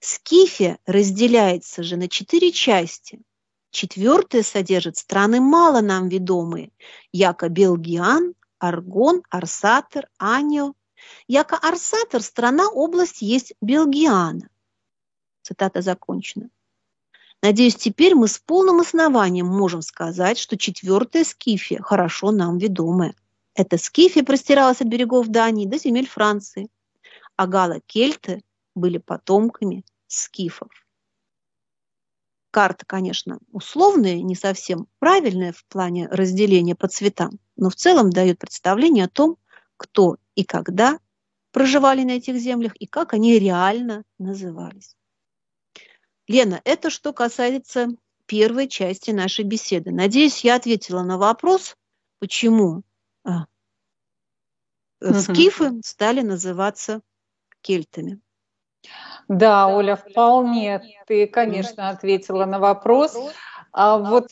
Скифия разделяется же на четыре части. Четвертая содержит страны мало нам ведомые, яко Белгиан, Аргон, Арсатер, Анио. Яко Арсатер – страна, область есть Белгиана. Цитата закончена. Надеюсь, теперь мы с полным основанием можем сказать, что четвертая Скифия хорошо нам ведомая. Эта Скифия простиралась от берегов Дании до земель Франции, а гало-кельты были потомками скифов. Карта, конечно, условная, не совсем правильная в плане разделения по цветам, но в целом дают представление о том, кто и когда проживали на этих землях и как они реально назывались. Лена, это что касается первой части нашей беседы. Надеюсь, я ответила на вопрос, почему а, угу. скифы стали называться кельтами. Да, Оля, вполне ты, конечно, ответила на вопрос. А, а вот,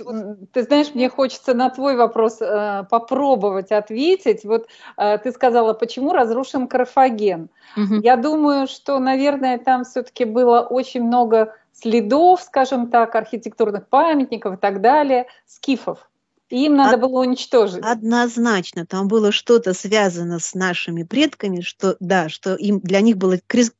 ты знаешь, мне хочется на твой вопрос э, попробовать ответить. Вот э, ты сказала, почему разрушен Карфаген? Угу. Я думаю, что, наверное, там все-таки было очень много следов, скажем так, архитектурных памятников и так далее, скифов. Им надо Од... было уничтожить. Однозначно, там было что-то связано с нашими предками, что да, что им для них было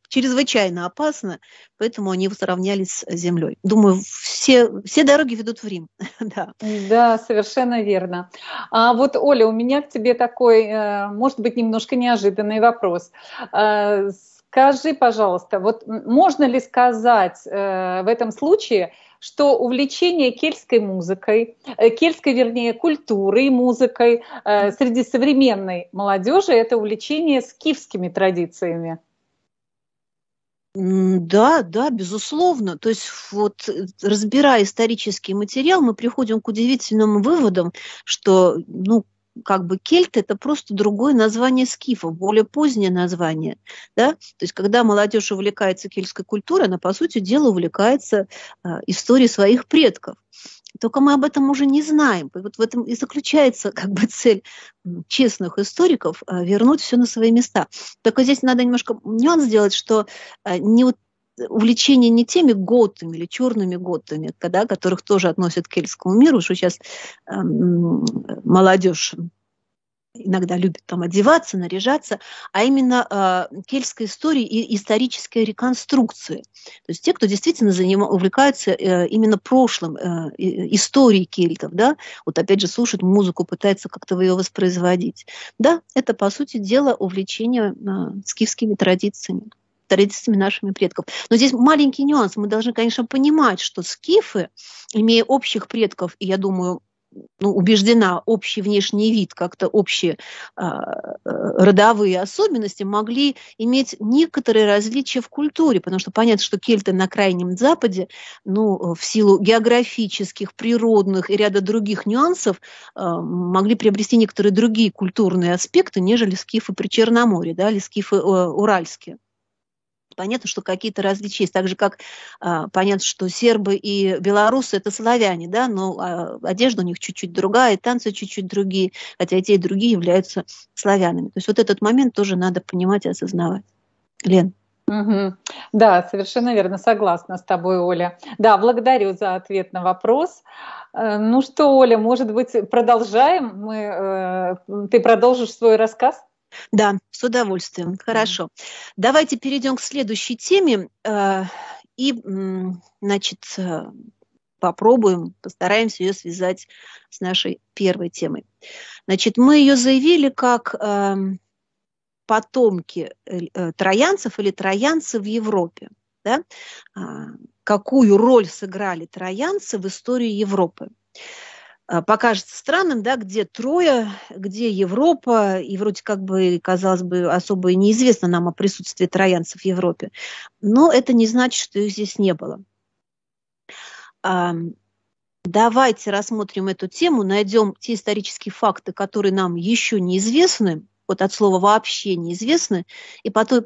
чрезвычайно опасно, поэтому они его сравнялись с землей. Думаю, все, все дороги ведут в Рим. да. да, совершенно верно. А вот, Оля, у меня к тебе такой, э, может быть, немножко неожиданный вопрос. Э, скажи, пожалуйста, вот можно ли сказать э, в этом случае, что увлечение кельтской музыкой, э, кельтской, вернее, культурой, музыкой э, среди современной молодежи – это увлечение скифскими традициями. Да, да, безусловно. То есть вот э, разбирая исторический материал, мы приходим к удивительным выводам, что ну, как бы кельт это просто другое название скифов, более позднее название. Да? То есть, когда молодежь увлекается кельтской культурой, она, по сути дела, увлекается э, историей своих предков. Только мы об этом уже не знаем. И вот в этом и заключается как бы цель честных историков а, вернуть все на свои места. Только здесь надо немножко нюанс сделать, что а, не, вот увлечение не теми готами или черными готами, когда, которых тоже относят к кельтскому миру, что сейчас э, эм, молодежь иногда любит там одеваться, наряжаться, а именно э, кельтской истории и исторической реконструкции. То есть те, кто действительно заним, увлекаются э, именно прошлым, э, э историей кельтов, да, вот опять же слушает музыку, пытается как-то ее воспроизводить. Да, это, по сути дела, увлечение э, скифскими традициями традициями нашими предков. Но здесь маленький нюанс. Мы должны, конечно, понимать, что скифы, имея общих предков, и я думаю, ну, убеждена, общий внешний вид, как-то общие а, э, родовые особенности могли иметь некоторые различия в культуре, потому что понятно, что кельты на Крайнем Западе, ну, в силу географических, природных и ряда других нюансов, э, могли приобрести некоторые другие культурные аспекты, нежели скифы при Черноморье да, или скифы э, уральские. Понятно, что какие-то различия есть. Так же, как а, понятно, что сербы и белорусы – это славяне, да, но а, одежда у них чуть-чуть другая, танцы чуть-чуть другие, хотя и те, и другие являются славянами. То есть вот этот момент тоже надо понимать и осознавать. Лен. Угу. Да, совершенно верно, согласна с тобой, Оля. Да, благодарю за ответ на вопрос. Э, ну что, Оля, может быть, продолжаем? Мы, э, ты продолжишь свой рассказ? Да, с удовольствием. Хорошо. Давайте перейдем к следующей теме э, и, значит, э, попробуем, постараемся ее связать с нашей первой темой. Значит, мы ее заявили как эм, э, потомки э, троянцев или троянцы в Европе. Да? Э, какую роль сыграли троянцы в истории Европы? А, покажется странным, да, где Троя, где Европа, и вроде как бы, казалось бы, особо и неизвестно нам о присутствии троянцев в Европе. Но это не значит, что их здесь не было. Давайте рассмотрим эту тему, найдем те исторические факты, которые нам еще неизвестны, вот от слова вообще неизвестны, и потом,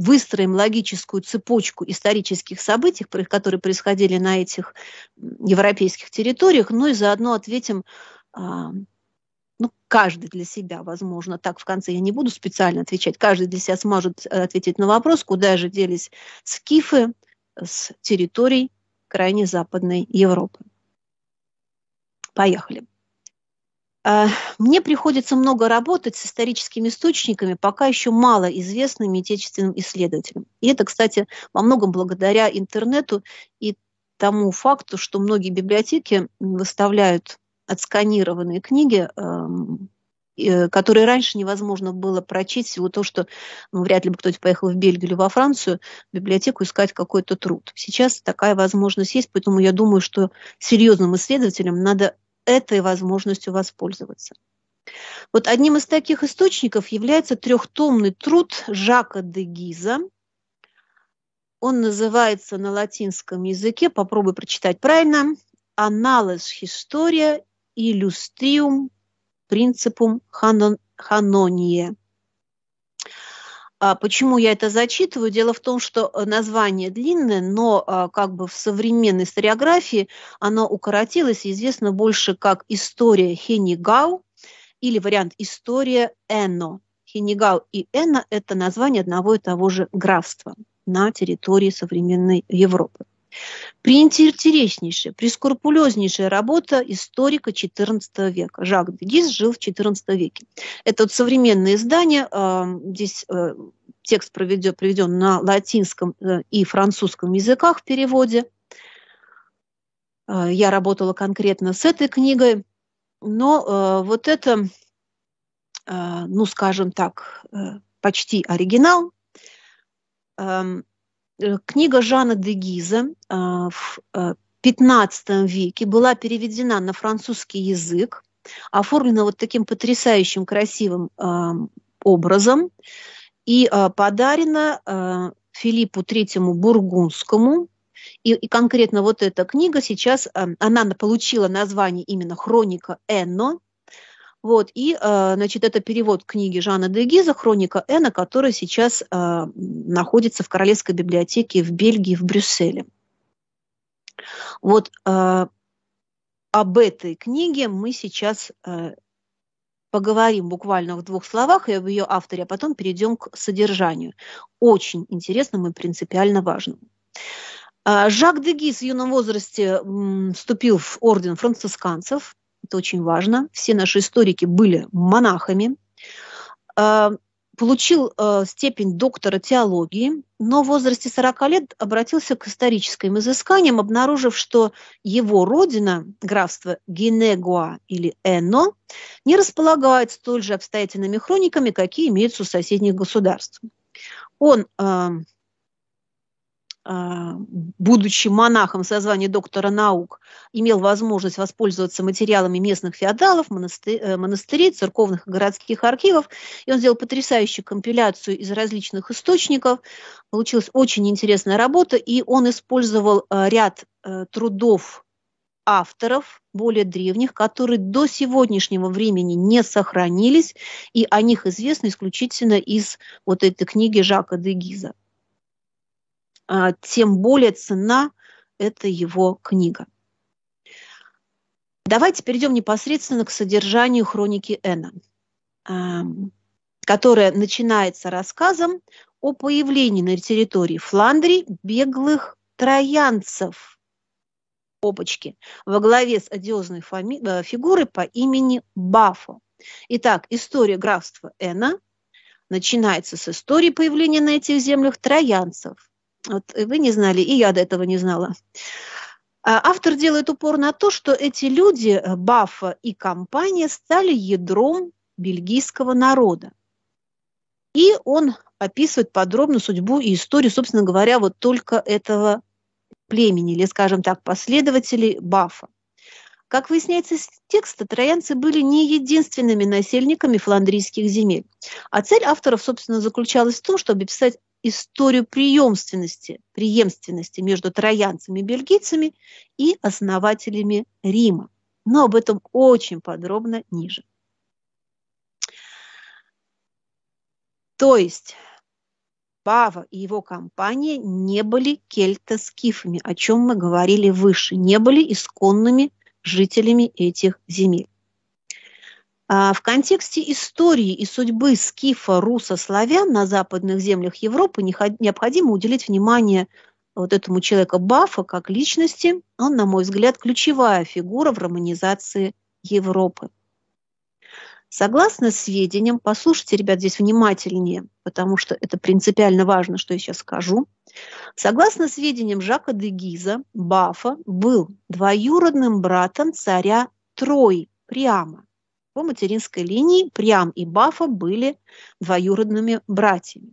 выстроим логическую цепочку исторических событий, которые происходили на этих европейских территориях, ну и заодно ответим а, ну, каждый для себя, возможно, так в конце я не буду специально отвечать, каждый для себя сможет э, ответить на вопрос, куда же делись скифы с территорий крайне западной Европы. Поехали. Э, мне приходится много работать с историческими источниками, пока еще мало известными отечественным исследователям. И это, кстати, во многом благодаря интернету и тому факту, что многие библиотеки выставляют отсканированные книги, эм, э, которые раньше невозможно было прочесть, всего то, что ну, вряд ли бы кто-то поехал в Бельгию или во Францию, в библиотеку искать какой-то труд. Сейчас такая возможность есть, поэтому я думаю, что серьезным исследователям надо этой возможностью воспользоваться. Вот одним из таких источников является трехтомный труд Жака де Гиза. Он называется на латинском языке, попробуй прочитать правильно, «Анализ история иллюстриум принципум ханоние». А почему я это зачитываю? Дело в том, что э, название длинное, но а, как бы в современной историографии оно укоротилось и известно больше как «История Хенигау» или вариант «История Эно». Хенигау и Эно – это название одного и того же графства на территории современной Европы. Приинтереснейшая, прискурпулезнейшая работа историка XIV века. Жак Дегис жил в XIV веке. Это вот современное издание, а, здесь э, текст проведен, приведен на латинском э, и французском языках в переводе. А, я работала конкретно с этой книгой, но э, вот это, ну, скажем так, почти оригинал. Эм, Э, книга Жана де Гиза э, в 15 э, веке была переведена на французский язык, оформлена вот таким потрясающим красивым эм, образом и подарена Филиппу III Бургундскому. И, и конкретно вот эта книга сейчас, она получила название именно «Хроника Энно», вот, и, э, значит, это перевод книги Жана Дегиза «Хроника Эна», которая сейчас э, находится в Королевской библиотеке в Бельгии, в Брюсселе. Вот э, об этой книге мы сейчас поговорим буквально в двух словах и об ее авторе, а потом перейдем к содержанию. Очень интересному и принципиально важному. Жак Дегис в юном возрасте вступил в орден францисканцев, это очень важно. Все наши историки были монахами. А, получил а, степень доктора теологии, но в возрасте 40 лет обратился к историческим изысканиям, обнаружив, что его родина, графство Генегуа или Эно, не располагает столь же обстоятельными хрониками, какие имеются у соседних государств. Он а, а, будучи монахом со званием доктора наук, имел возможность воспользоваться материалами местных феодалов, монастырей, э, монастырей, церковных и городских архивов. И он сделал потрясающую компиляцию из различных источников. Получилась очень интересная работа, и он использовал э, ряд э, трудов авторов более древних, которые до сегодняшнего времени не сохранились, и о них известно исключительно из вот этой книги Жака де Гиза. А, тем более цена это его книга. Давайте перейдем непосредственно к содержанию хроники Эна, а, которая начинается рассказом о появлении на территории Фландрии беглых троянцев. Опачки, во главе с одиозной фами- э, фигурой по имени Бафо. Итак, история графства Эна начинается с истории появления на этих землях троянцев, вот э, вы не знали, и я до этого не знала. А автор делает упор на то, что эти люди, э, бафа и компания, стали ядром бельгийского народа. И он описывает подробно судьбу и историю, собственно говоря, вот только этого племени, или, скажем так, последователей Бафа. Как выясняется из текста, троянцы были не единственными насельниками фландрийских земель. А цель авторов, собственно, заключалась в том, чтобы писать историю преемственности, преемственности между троянцами и бельгийцами и основателями Рима. Но об этом очень подробно ниже. То есть Пава и его компания не были кельтоскифами, о чем мы говорили выше, не были исконными жителями этих земель. А, в контексте истории и судьбы скифа руса-славян на западных землях Европы необходимо уделить внимание вот этому человеку Бафа как личности. Он, на мой взгляд, ключевая фигура в романизации Европы. Согласно сведениям, послушайте, ребят, здесь внимательнее, потому что это принципиально важно, что я сейчас скажу. Согласно сведениям Жака де Гиза, Бафа был двоюродным братом царя Трой Приама. По материнской линии Прям и Бафа были двоюродными братьями.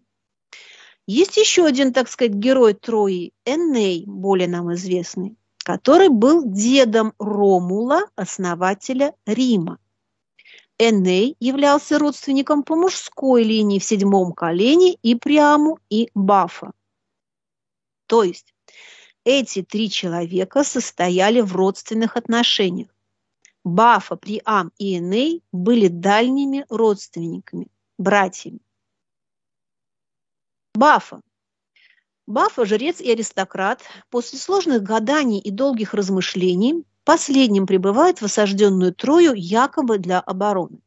Есть еще один, так сказать, герой Трои, Эней, более нам известный, который был дедом Ромула, основателя Рима. Эней являлся родственником по мужской линии в седьмом колене и Приаму, и Бафа. То есть эти три человека состояли в родственных отношениях. Бафа, Приам и Эней были дальними родственниками, братьями. Бафа. Бафа – жрец и аристократ. После сложных гаданий и долгих размышлений последним прибывает в осажденную Трою якобы для обороны.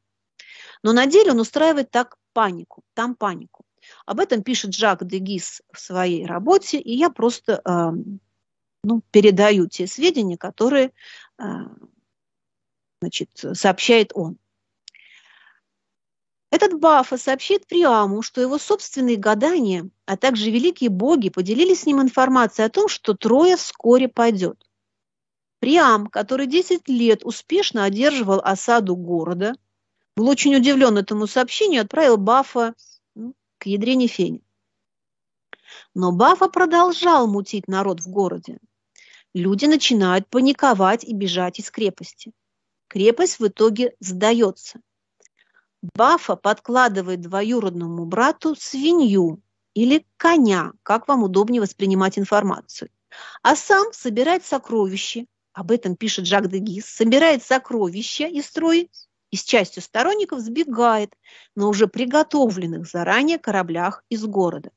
Но на деле он устраивает так панику, там панику. Об этом пишет Жак Дегис в своей работе, и я просто э, ну, передаю те сведения, которые э, значит, сообщает он. Этот Бафа сообщит Приаму, что его собственные гадания, а также великие боги поделились с ним информацией о том, что Троя вскоре пойдет. Приам, который 10 лет успешно одерживал осаду города, был очень удивлен этому сообщению и отправил Бафа ну, к ядрене фени. Но Бафа продолжал мутить народ в городе. Люди начинают паниковать и бежать из крепости крепость в итоге сдается. Бафа подкладывает двоюродному брату свинью или коня, как вам удобнее воспринимать информацию, а сам собирает сокровища, об этом пишет Жак де Гис, собирает сокровища и строит, и с частью сторонников сбегает на уже приготовленных заранее кораблях из города.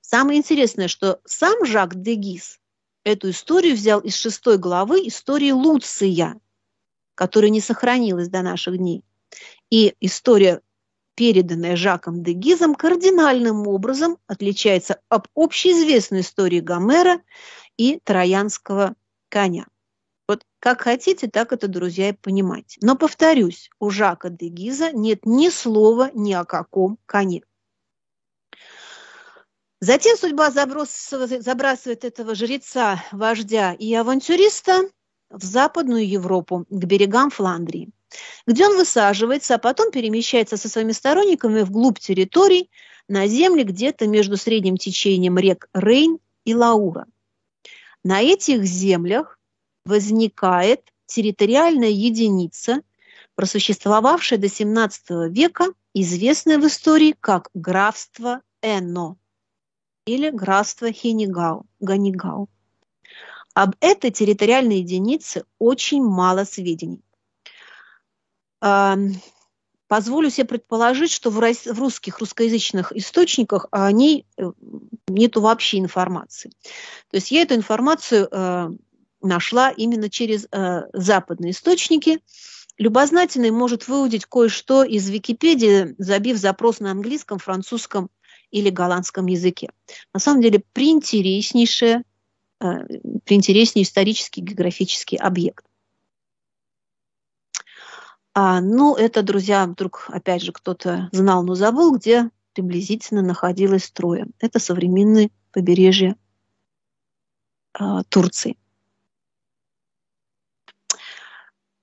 Самое интересное, что сам Жак де Гис эту историю взял из шестой главы истории Луция, которая не сохранилась до наших дней. И история, переданная Жаком де Гизом, кардинальным образом отличается от общеизвестной истории Гомера и троянского коня. Вот как хотите, так это, друзья, и понимайте. Но повторюсь, у Жака де Гиза нет ни слова ни о каком коне. Затем судьба забрасывает этого жреца, вождя и авантюриста в Западную Европу, к берегам Фландрии, где он высаживается, а потом перемещается со своими сторонниками вглубь территорий, на земле где-то между средним течением рек Рейн и Лаура. На этих землях возникает территориальная единица, просуществовавшая до 17 века, известная в истории как графство Эно или графство Хенигау, Ганигау. Об этой территориальной единице очень мало сведений. Позволю себе предположить, что в русских, русскоязычных источниках о ней э, нет вообще информации. То есть я эту информацию э, нашла именно через э, западные источники. Любознательный может выудить кое-что из Википедии, забив запрос на английском, французском или голландском языке. На самом деле, приинтереснейшее Э, интереснее исторический географический объект. А, ну, это, друзья, вдруг, опять же, кто-то знал, но забыл, где приблизительно находилась Троя. Это современные побережье а, Турции.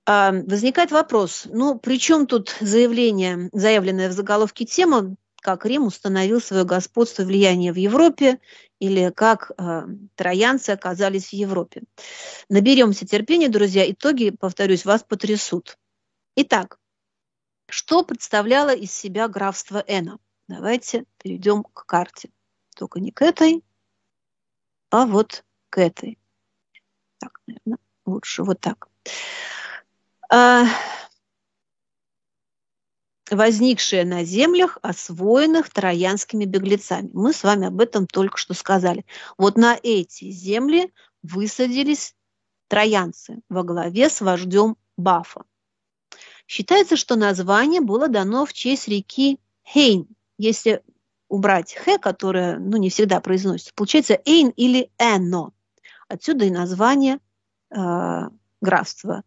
А, возникает вопрос, ну, при чем тут заявление, заявленное в заголовке тема как Рим установил свое господство и влияние в Европе, или как э, троянцы оказались в Европе. Наберемся терпения, друзья, итоги, повторюсь, вас потрясут. Итак, что представляло из себя графство Эна? Давайте перейдем к карте. Только не к этой, а вот к этой. Так, наверное, лучше вот так. А, возникшее на землях, освоенных троянскими беглецами. Мы с вами об этом только что сказали. Вот на эти земли высадились троянцы во главе с вождем Бафа. Считается, что название было дано в честь реки Хейн. Если убрать Хэ, которая ну, не всегда произносится, получается Эйн или Эно. Отсюда и название э, графства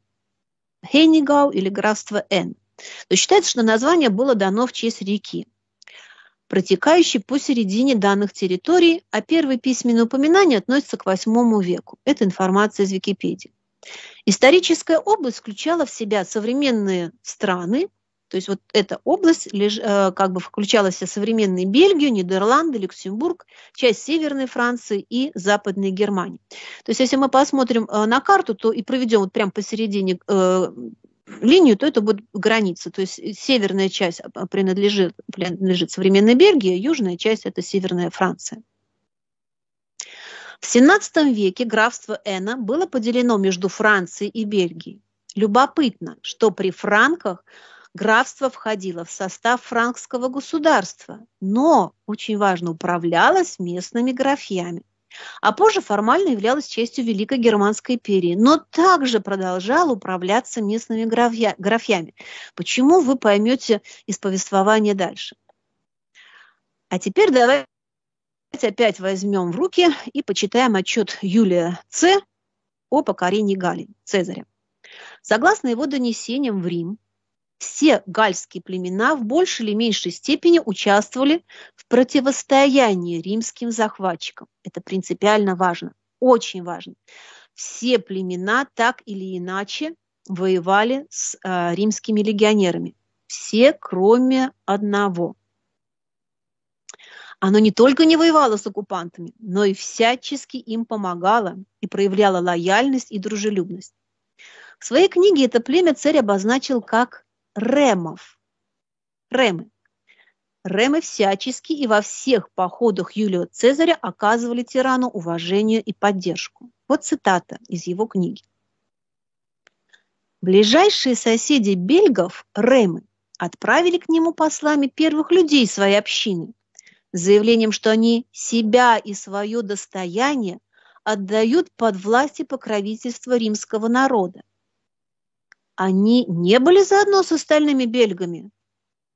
Хейнигау или графства Эн. Но считается, что название было дано в честь реки, протекающей посередине данных территорий, а первые письменные упоминания относятся к VIII веку. Это информация из Википедии. Историческая область включала в себя современные страны, то есть вот эта область э, как бы включала в себя современные Бельгию, Нидерланды, Люксембург, часть Северной Франции и Западной Германии. То есть если мы посмотрим э, на карту, то и проведем вот прямо посередине э, линию, то это будет граница. То есть северная часть принадлежит, принадлежит современной Бельгии, южная часть – это северная Франция. В XVII веке графство Эна было поделено между Францией и Бельгией. Любопытно, что при франках графство входило в состав франкского государства, но, очень важно, управлялось местными графьями а позже формально являлась частью Великой Германской империи, но также продолжала управляться местными графья, графьями. Почему вы поймете из повествования дальше? А теперь давайте опять возьмем в руки и почитаем отчет Юлия Ц о покорении Галли, Цезаря. Согласно его донесениям в Рим, все гальские племена в большей или меньшей степени участвовали в противостоянии римским захватчикам. Это принципиально важно, очень важно. Все племена так или иначе воевали с э, римскими легионерами. Все, кроме одного. Оно не только не воевало с оккупантами, но и всячески им помогало и проявляло лояльность и дружелюбность. В своей книге это племя царь обозначил как ремов. Ремы. Ремы всячески и во всех походах Юлия Цезаря оказывали тирану уважение и поддержку. Вот цитата из его книги. Ближайшие соседи бельгов, ремы, отправили к нему послами первых людей своей общины с заявлением, что они себя и свое достояние отдают под власть и покровительство римского народа они не были заодно с остальными бельгами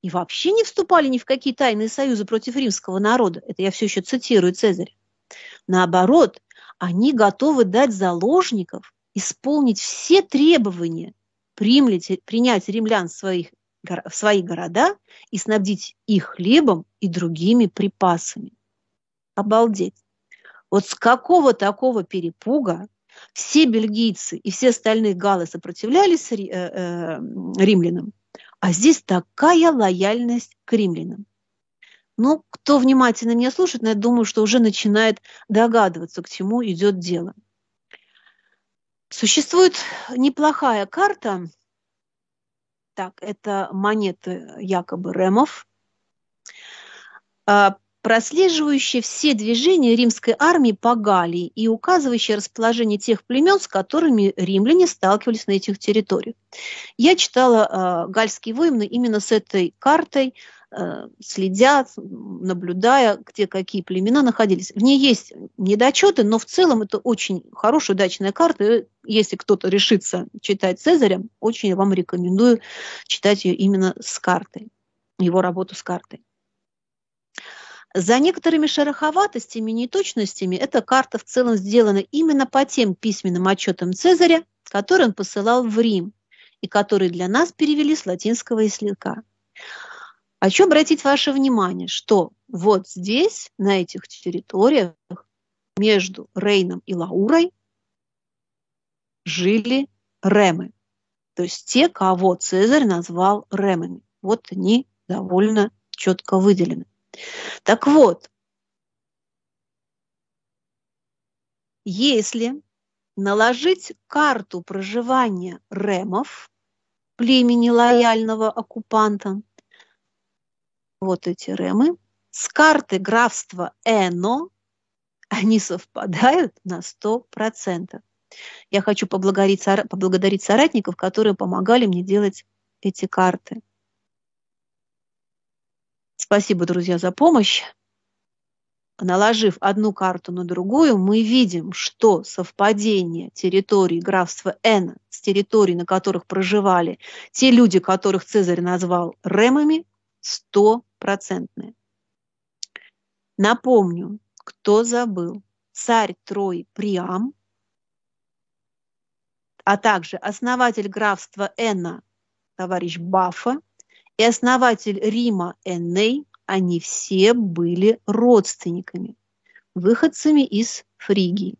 и вообще не вступали ни в какие тайные союзы против римского народа. Это я все еще цитирую Цезаря. Наоборот, они готовы дать заложников, исполнить все требования, примлить, принять римлян в, своих, в свои города и снабдить их хлебом и другими припасами. Обалдеть! Вот с какого такого перепуга все бельгийцы и все остальные галы сопротивлялись э, э, римлянам, а здесь такая лояльность к римлянам. Ну, кто внимательно меня слушает, я думаю, что уже начинает догадываться, к чему идет дело. Существует неплохая карта. Так, это монеты якобы ремов. А, прослеживающая все движения римской армии по Галлии и указывающая расположение тех племен, с которыми римляне сталкивались на этих территориях. Я читала э, гальские войны именно с этой картой, э, следя, наблюдая, где какие племена находились. В ней есть недочеты, но в целом это очень хорошая, удачная карта. Э, если кто-то решится читать Цезаря, очень вам рекомендую читать ее именно с картой, его работу с картой. За некоторыми шероховатостями и неточностями эта карта в целом сделана именно по тем письменным отчетам Цезаря, которые он посылал в Рим и которые для нас перевели с латинского языка. Хочу обратить ваше внимание, что вот здесь, на этих территориях, между Рейном и Лаурой жили ремы, то есть те, кого Цезарь назвал ремами. Вот они довольно четко выделены. Так вот, если наложить карту проживания ремов, племени лояльного оккупанта, вот эти ремы, с карты графства Эно, они совпадают на 100%. Я хочу поблагодарить, поблагодарить соратников, которые помогали мне делать эти карты. Спасибо, друзья, за помощь. Наложив одну карту на другую, мы видим, что совпадение территории графства Н с территорией, на которых проживали те люди, которых Цезарь назвал ремами, стопроцентное. Напомню, кто забыл. Царь Трой Приам, а также основатель графства Эна, товарищ Бафа – и основатель Рима Энней, они все были родственниками, выходцами из Фригии.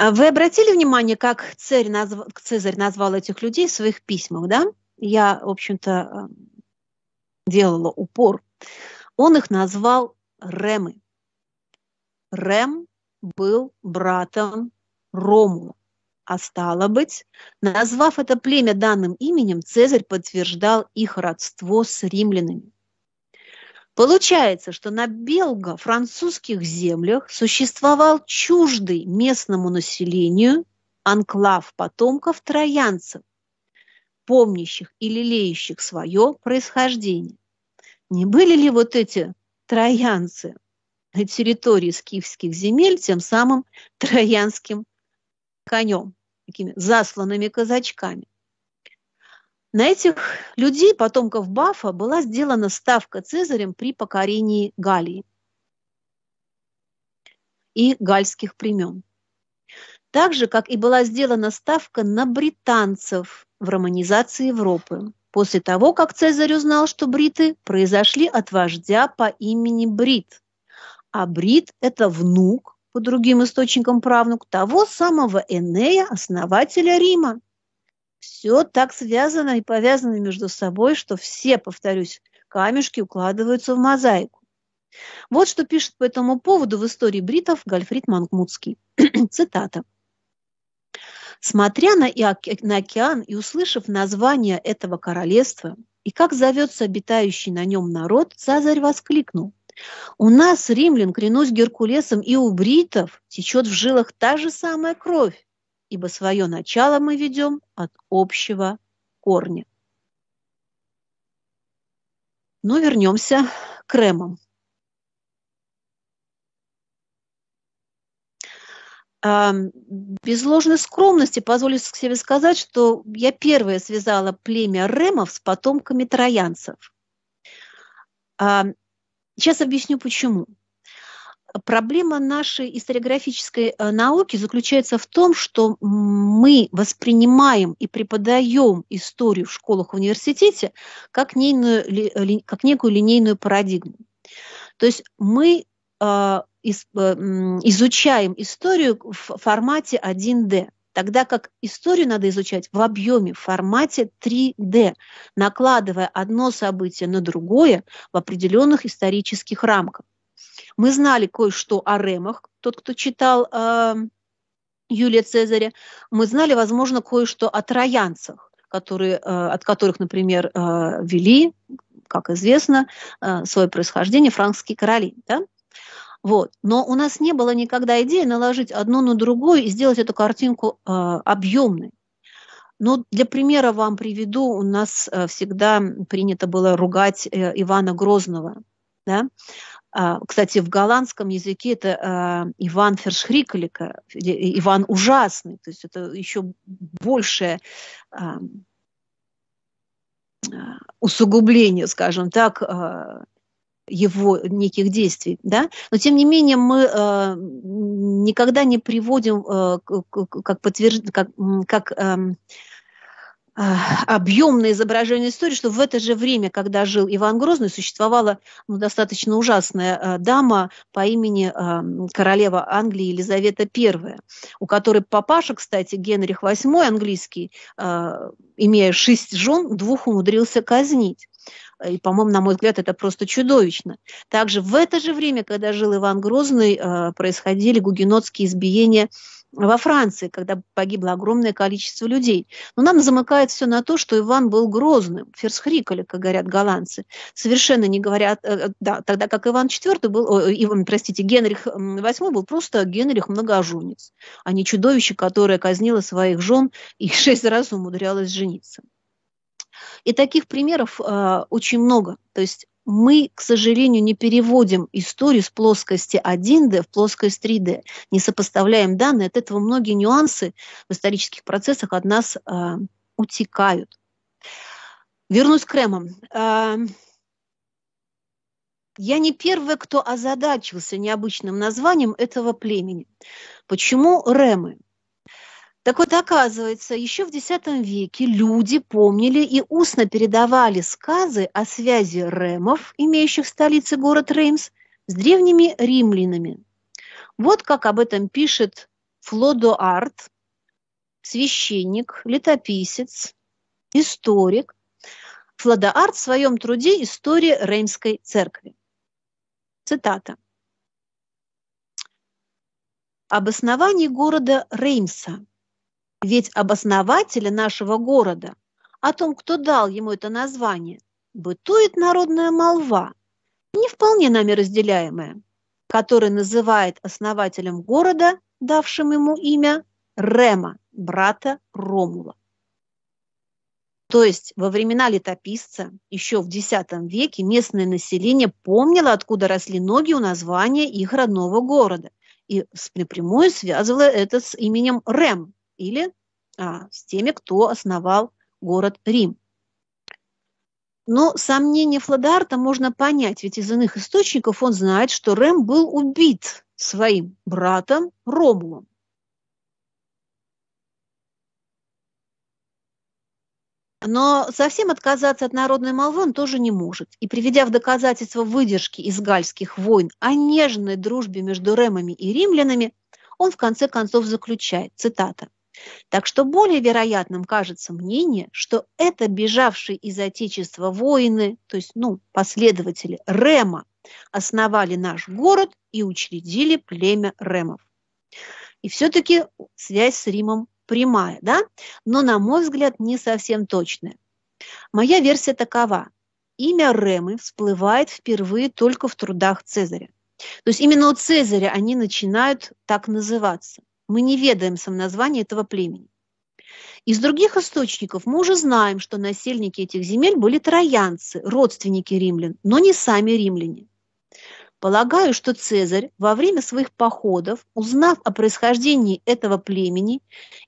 А вы обратили внимание, как царь назв... Цезарь назвал этих людей в своих письмах, да? Я, в общем-то, э, делала упор. Он их назвал Ремы. Рем был братом Ромула. А стало быть, назвав это племя данным именем, Цезарь подтверждал их родство с римлянами. Получается, что на белго-французских землях существовал чуждый местному населению анклав потомков троянцев, помнящих и лелеющих свое происхождение. Не были ли вот эти троянцы на территории скифских земель тем самым троянским конем? такими засланными казачками. На этих людей, потомков Бафа, была сделана ставка Цезарем при покорении Галии и гальских племен. Так же, как и была сделана ставка на британцев в романизации Европы, после того, как Цезарь узнал, что бриты произошли от вождя по имени Брит. А Брит – это внук по другим источникам правнук того самого Энея, основателя Рима. Все так связано и повязано между собой, что все, повторюсь, камешки укладываются в мозаику. Вот что пишет по этому поводу в истории бритов Гальфрид Мангмутский. Цитата. Смотря на, иоке, на океан и услышав название этого королевства, и как зовется обитающий на нем народ, Цезарь воскликнул. У нас, римлян, клянусь Геркулесом, и у бритов течет в жилах та же самая кровь, ибо свое начало мы ведем от общего корня. Но ну, вернемся к ремам. А, без ложной скромности позволю себе сказать, что я первая связала племя ремов с потомками троянцев. А, Сейчас объясню почему. Проблема нашей историографической э, науки заключается в том, что мы воспринимаем и преподаем историю в школах, в университете как, нейную, э, как некую линейную парадигму. То есть мы э, изучаем историю в формате 1D. Тогда как историю надо изучать в объеме, в формате 3D, накладывая одно событие на другое в определенных исторических рамках. Мы знали кое-что о Ремах, тот, кто читал э, Юлия Цезаря. Мы знали, возможно, кое-что о троянцах, которые, э, от которых, например, э, вели, как известно, э, свое происхождение франкские короли. Да? Вот. Но у нас не было никогда идеи наложить одну на другую и сделать эту картинку э, а, объемной. Ну, для примера вам приведу, у нас э, всегда принято было ругать э, Ивана Грозного. Да? А, кстати, в голландском языке это э, Иван Фершхрикелика, Иван Ужасный, то есть это еще большее э, усугубление, скажем так, его неких действий, да, но тем не менее мы э, никогда не приводим э, как, подтвержд... как, как эм, э, объемное изображение истории, что в это же время, когда жил Иван Грозный, существовала ну, достаточно ужасная э, дама по имени э, королева Англии Елизавета I, у которой папаша, кстати, Генрих VIII английский, э, имея шесть жен, двух умудрился казнить. И, по-моему, на мой взгляд, это просто чудовищно. Также в это же время, когда жил Иван Грозный, э, происходили гугенотские избиения во Франции, когда погибло огромное количество людей. Но нам замыкает все на то, что Иван был грозным, ферсхрикали, как говорят голландцы, совершенно не говорят, э, э, да, тогда как Иван IV был, о, Иван, простите, Генрих VIII был просто Генрих многоженец, а не чудовище, которое казнило своих жен и шесть раз умудрялось жениться. И таких примеров э, очень много. То есть мы, к сожалению, не переводим историю с плоскости 1D в плоскость 3D, не сопоставляем данные. От этого многие нюансы в исторических процессах от нас э, утекают. Вернусь к кремам. Э, я не первая, кто озадачился необычным названием этого племени. Почему ремы? Так вот, оказывается, еще в X веке люди помнили и устно передавали сказы о связи ремов, имеющих в столице город Реймс, с древними римлянами. Вот как об этом пишет Флодоарт, священник, летописец, историк, Фладоарт в своем труде «История Реймской церкви». Цитата. «Обоснование города Реймса – ведь обоснователя нашего города о том, кто дал ему это название, бытует народная молва, не вполне нами разделяемая, которая называет основателем города, давшим ему имя, Рема, брата Ромула. То есть во времена летописца, еще в X веке, местное население помнило, откуда росли ноги у названия их родного города и напрямую связывало это с именем Рем, или а, с теми, кто основал город Рим. Но сомнение Фладарта можно понять, ведь из иных источников он знает, что Рэм был убит своим братом Ромулом. Но совсем отказаться от народной молвы он тоже не может. И приведя в доказательство выдержки из гальских войн о нежной дружбе между ремами и римлянами, он в конце концов заключает, цитата, так что более вероятным кажется мнение, что это бежавшие из Отечества воины, то есть ну, последователи Рема, основали наш город и учредили племя Ремов. И все-таки связь с Римом прямая, да? но, на мой взгляд, не совсем точная. Моя версия такова. Имя Ремы всплывает впервые только в трудах Цезаря. То есть именно у Цезаря они начинают так называться. Мы не ведаем название этого племени. Из других источников мы уже знаем, что насельники этих земель были троянцы, родственники римлян, но не сами римляне. Полагаю, что Цезарь во время своих походов, узнав о происхождении этого племени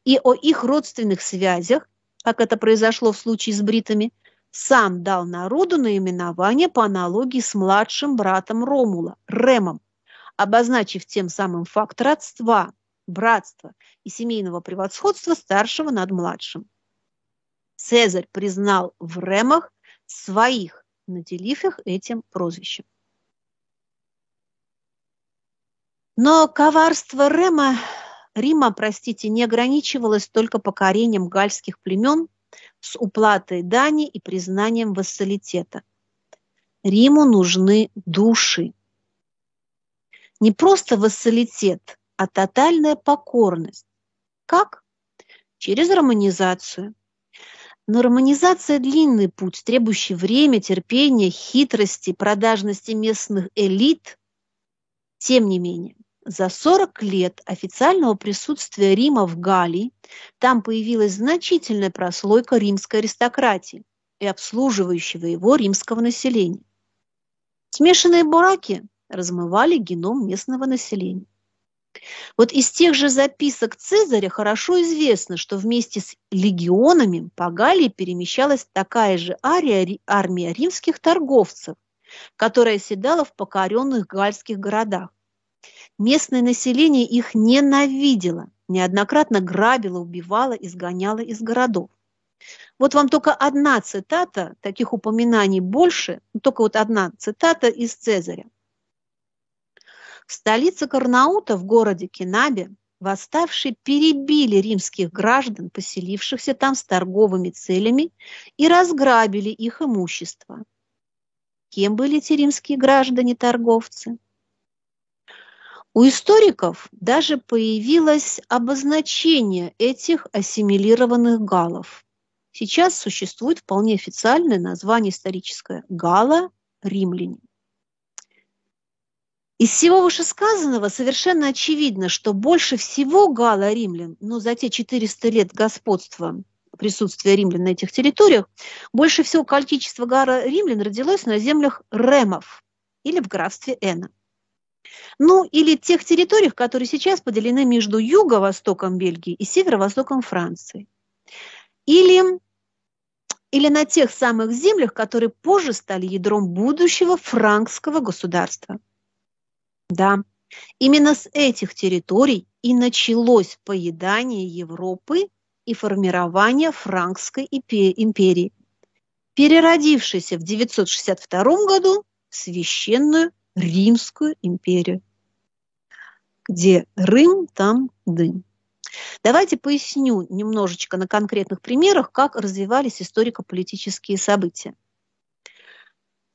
и о их родственных связях, как это произошло в случае с бритами, сам дал народу наименование по аналогии с младшим братом Ромула, Ремом, обозначив тем самым факт родства, братства и семейного превосходства старшего над младшим. Цезарь признал в ремах своих, наделив их этим прозвищем. Но коварство Рема, Рима, простите, не ограничивалось только покорением гальских племен с уплатой дани и признанием вассалитета. Риму нужны души. Не просто вассалитет, а тотальная покорность. Как? Через романизацию. Но романизация – длинный путь, требующий время, терпения, хитрости, продажности местных элит. Тем не менее, за 40 лет официального присутствия Рима в Галлии там появилась значительная прослойка римской аристократии и обслуживающего его римского населения. Смешанные бураки размывали геном местного населения. Вот из тех же записок Цезаря хорошо известно, что вместе с легионами по Галлии перемещалась такая же ария, армия римских торговцев, которая седала в покоренных гальских городах. Местное население их ненавидело, неоднократно грабило, убивало, изгоняло из городов. Вот вам только одна цитата, таких упоминаний больше, только вот одна цитата из Цезаря – в столице Карнаута, в городе Кинабе, восставшие перебили римских граждан, поселившихся там с торговыми целями, и разграбили их имущество. Кем были эти римские граждане-торговцы? У историков даже появилось обозначение этих ассимилированных галов. Сейчас существует вполне официальное название историческое – гала римляне. Из всего вышесказанного совершенно очевидно, что больше всего гала римлян, ну, за те 400 лет господства присутствия римлян на этих территориях, больше всего количество гала римлян родилось на землях ремов или в графстве Эна. Ну, или тех территориях, которые сейчас поделены между юго-востоком Бельгии и северо-востоком Франции. Или или на тех самых землях, которые позже стали ядром будущего франкского государства. Да, именно с этих территорий и началось поедание Европы и формирование Франкской империи, переродившейся в 962 году в Священную Римскую империю. Где Рим, там дым. Давайте поясню немножечко на конкретных примерах, как развивались историко-политические события.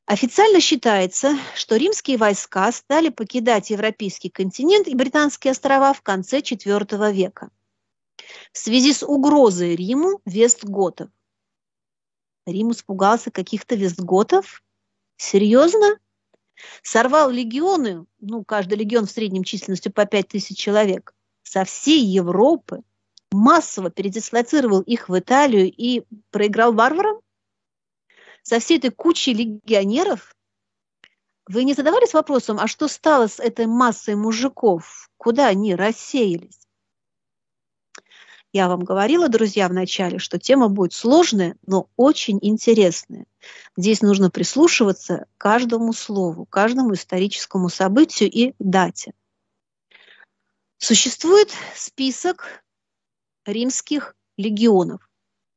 Официально считается, что римские войска стали покидать европейский континент и британские острова в конце IV века в связи с угрозой Риму вестготов. Рим испугался каких-то вестготов? Серьезно? Сорвал легионы, ну, каждый легион в среднем численностью по 5 тысяч человек, со всей Европы, массово передислоцировал их в Италию и проиграл варварам? со всей этой кучей легионеров, вы не задавались вопросом, а что стало с этой массой мужиков? Куда они рассеялись? Я вам говорила, друзья, в начале, что тема будет сложная, но очень интересная. Здесь нужно прислушиваться к каждому слову, каждому историческому событию и дате. Существует список римских легионов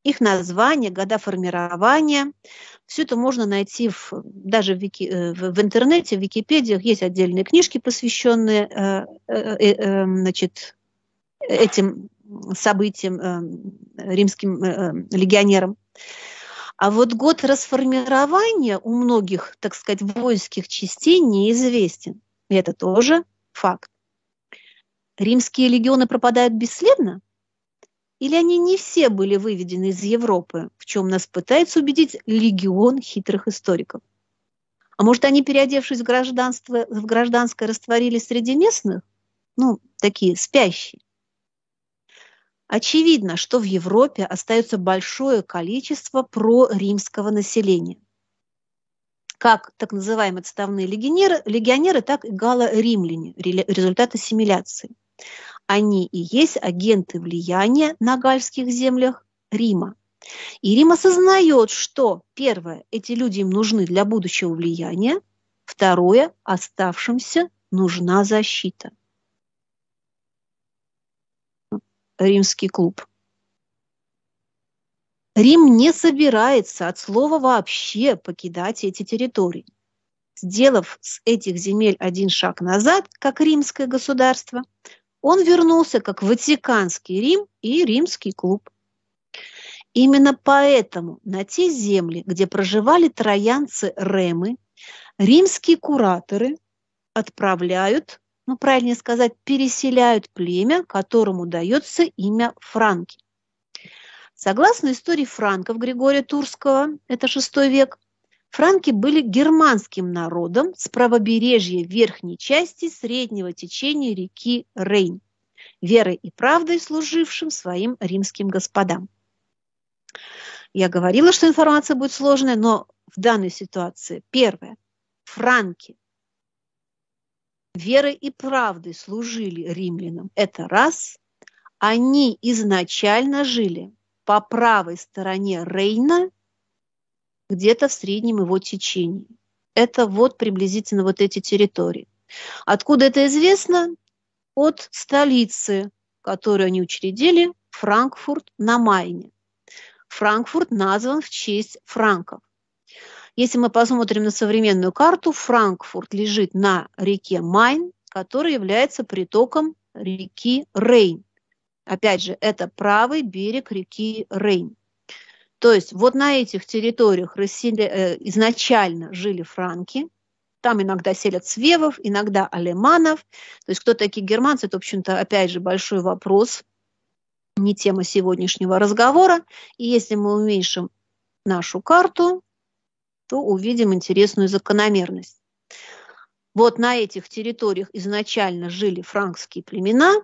их названия, года формирования. Все это можно найти в, даже в, вики, э, в интернете, в Википедиях. Есть отдельные книжки, посвященные э, э, э, э эм, значит, этим событиям, э, римским легионерам. А вот год расформирования у многих, так сказать, воинских частей неизвестен. И это тоже факт. Римские легионы пропадают бесследно? Или они не все были выведены из Европы, в чем нас пытается убедить легион хитрых историков? А может, они, переодевшись в, гражданство, в гражданское, растворились среди местных? Ну, такие спящие. Очевидно, что в Европе остается большое количество проримского населения. Как так называемые отставные легионеры, легионеры так и гало-римляне римляне результат ассимиляции. Они и есть агенты влияния на гальских землях Рима. И Рим осознает, что, первое, эти люди им нужны для будущего влияния, второе, оставшимся нужна защита. Римский клуб. Рим не собирается от слова вообще покидать эти территории. Сделав с этих земель один шаг назад, как римское государство, он вернулся как Ватиканский Рим и Римский клуб. Именно поэтому на те земли, где проживали троянцы Ремы, римские кураторы отправляют, ну правильнее сказать, переселяют племя, которому дается имя франки. Согласно истории франков Григория Турского, это VI век, Франки были германским народом с правобережья верхней части среднего течения реки Рейн, верой и правдой служившим своим римским господам. Я говорила, что информация будет сложная, но в данной ситуации первое. Франки верой и правдой служили римлянам. Это раз. Они изначально жили по правой стороне Рейна где-то в среднем его течении. Это вот приблизительно вот эти территории. Откуда это известно? От столицы, которую они учредили, Франкфурт на Майне. Франкфурт назван в честь франков. Если мы посмотрим на современную карту, Франкфурт лежит на реке Майн, которая является притоком реки Рейн. Опять же, это правый берег реки Рейн. То есть вот на этих территориях рассели, э, изначально жили франки, там иногда селят свевов, иногда алеманов. То есть кто такие германцы, это, в общем-то, опять же, большой вопрос, не тема сегодняшнего разговора. И если мы уменьшим нашу карту, то увидим интересную закономерность. Вот на этих территориях изначально жили франкские племена,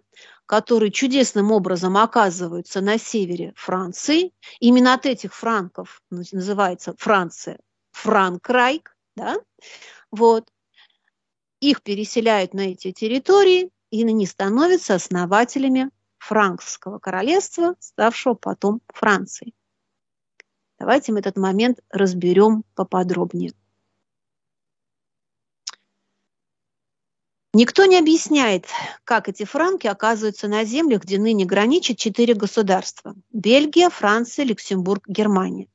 которые чудесным образом оказываются на севере Франции. Именно от этих франков называется Франция Франкрайк. Да? Вот. Их переселяют на эти территории, и они становятся основателями франкского королевства, ставшего потом Францией. Давайте мы этот момент разберем поподробнее. Никто не объясняет, как эти франки оказываются на землях, где ныне граничат четыре государства – Бельгия, Франция, Люксембург, Германия.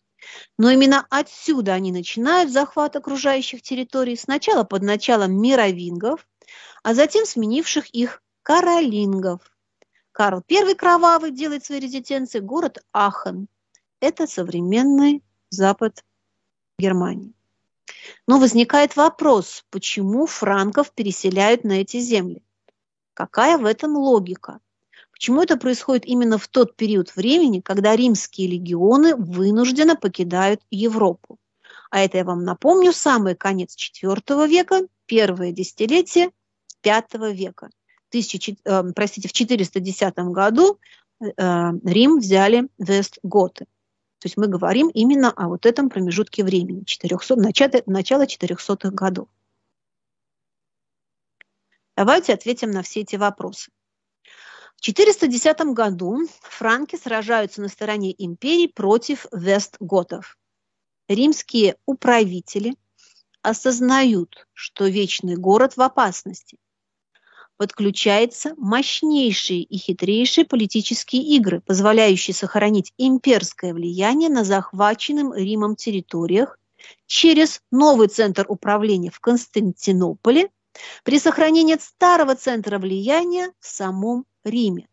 Но именно отсюда они начинают захват окружающих территорий сначала под началом мировингов, а затем сменивших их каролингов. Карл I Кровавый делает свои резиденции. город Ахен. Это современный запад Германии. Но возникает вопрос, почему франков переселяют на эти земли? Какая в этом логика? Почему это происходит именно в тот период времени, когда римские легионы вынужденно покидают Европу? А это я вам напомню, самый конец IV века, первое десятилетие V века. Тысячи, э, простите, в 410 году э, Рим взяли Вестготы. То есть мы говорим именно о вот этом промежутке времени, 400, начало, начало 400-х годов. Давайте ответим на все эти вопросы. В 410 году франки сражаются на стороне империи против вестготов. Римские управители осознают, что вечный город в опасности – Подключаются мощнейшие и хитрейшие политические игры, позволяющие сохранить имперское влияние на захваченным Римом территориях через новый центр управления в Константинополе при сохранении старого центра влияния в самом Риме.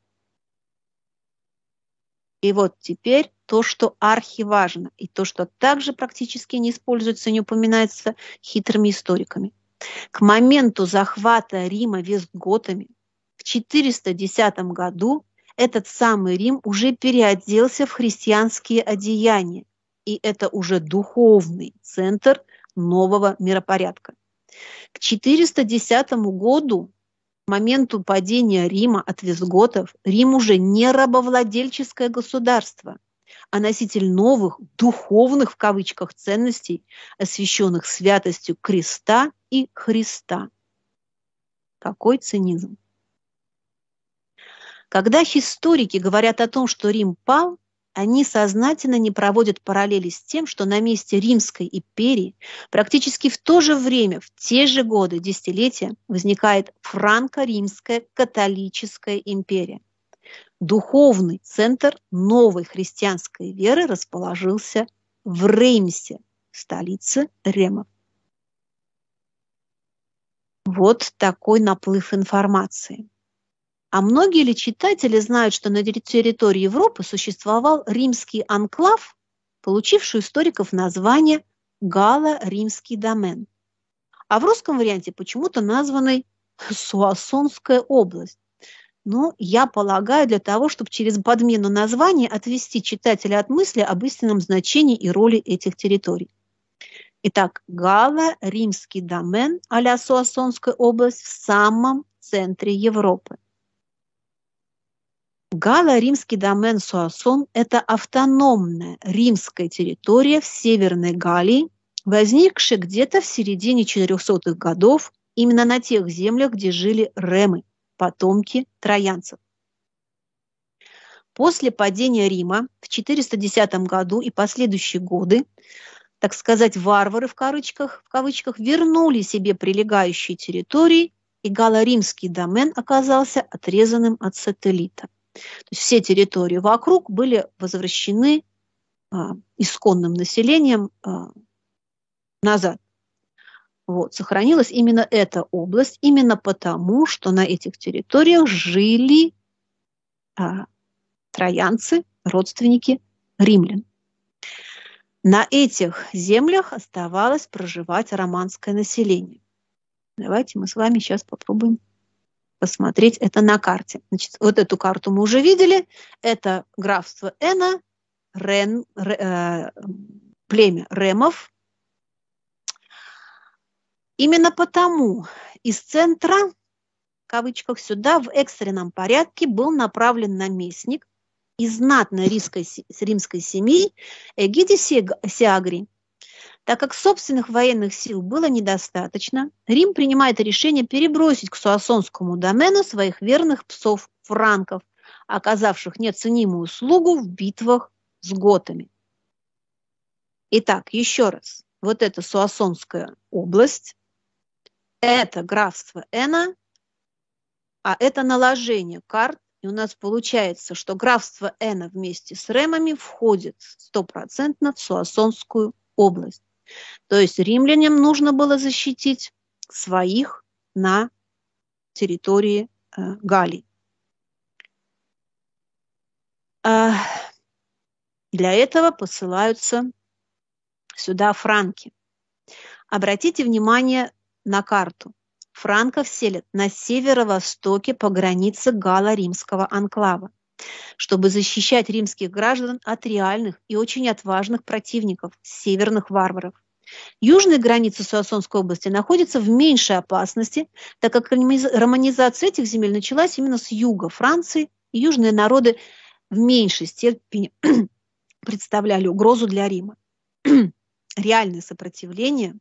И вот теперь то, что архиважно, и то, что также практически не используется и не упоминается хитрыми историками – к моменту захвата Рима вестготами в 410 году этот самый Рим уже переоделся в христианские одеяния, и это уже духовный центр нового миропорядка. К 410 году, к моменту падения Рима от визготов, Рим уже не рабовладельческое государство, а носитель новых, духовных в кавычках ценностей, освященных святостью креста и Христа. Какой цинизм! Когда историки говорят о том, что Рим пал, они сознательно не проводят параллели с тем, что на месте Римской империи практически в то же время, в те же годы, десятилетия, возникает франко-римская католическая империя, Духовный центр новой христианской веры расположился в Реймсе, столице Ремов. Вот такой наплыв информации. А многие ли читатели знают, что на территории Европы существовал римский анклав, получивший у историков название Гало-Римский домен, а в русском варианте почему-то названный Суассонская область. Ну, я полагаю, для того, чтобы через подмену названий отвести читателя от мысли об истинном значении и роли этих территорий. Итак, Гала – римский домен а-ля Суассонская область в самом центре Европы. Гала – римский домен Суассон – это автономная римская территория в Северной Галлии, возникшая где-то в середине 400-х годов именно на тех землях, где жили ремы – потомки троянцев. После падения Рима в 410 году и последующие годы, так сказать, варвары в, кавычках, в кавычках вернули себе прилегающие территории, и галоримский домен оказался отрезанным от сателлита. То есть все территории вокруг были возвращены э, исконным населением э, назад. Вот, сохранилась именно эта область, именно потому, что на этих территориях жили а, троянцы, родственники римлян. На этих землях оставалось проживать романское население. Давайте мы с вами сейчас попробуем посмотреть это на карте. Значит, вот эту карту мы уже видели. Это графство Эна, Рен, Ре, э, племя Ремов, Именно потому из центра, в кавычках, сюда в экстренном порядке был направлен наместник из знатной римской, семьи Эгиди Сиагри. Так как собственных военных сил было недостаточно, Рим принимает решение перебросить к Суассонскому домену своих верных псов-франков, оказавших неоценимую услугу в битвах с готами. Итак, еще раз, вот эта Суассонская область, это графство Эна, а это наложение карт. И у нас получается, что графство Эна вместе с Ремами входит стопроцентно в Суассонскую область. То есть римлянам нужно было защитить своих на территории э, Галлии. Э, для этого посылаются сюда франки. Обратите внимание, на карту. Франков селят на северо-востоке по границе гало-римского анклава, чтобы защищать римских граждан от реальных и очень отважных противников – северных варваров. Южные границы Суассонской области находятся в меньшей опасности, так как романизация этих земель началась именно с юга Франции, и южные народы в меньшей степени представляли угрозу для Рима. Реальное сопротивление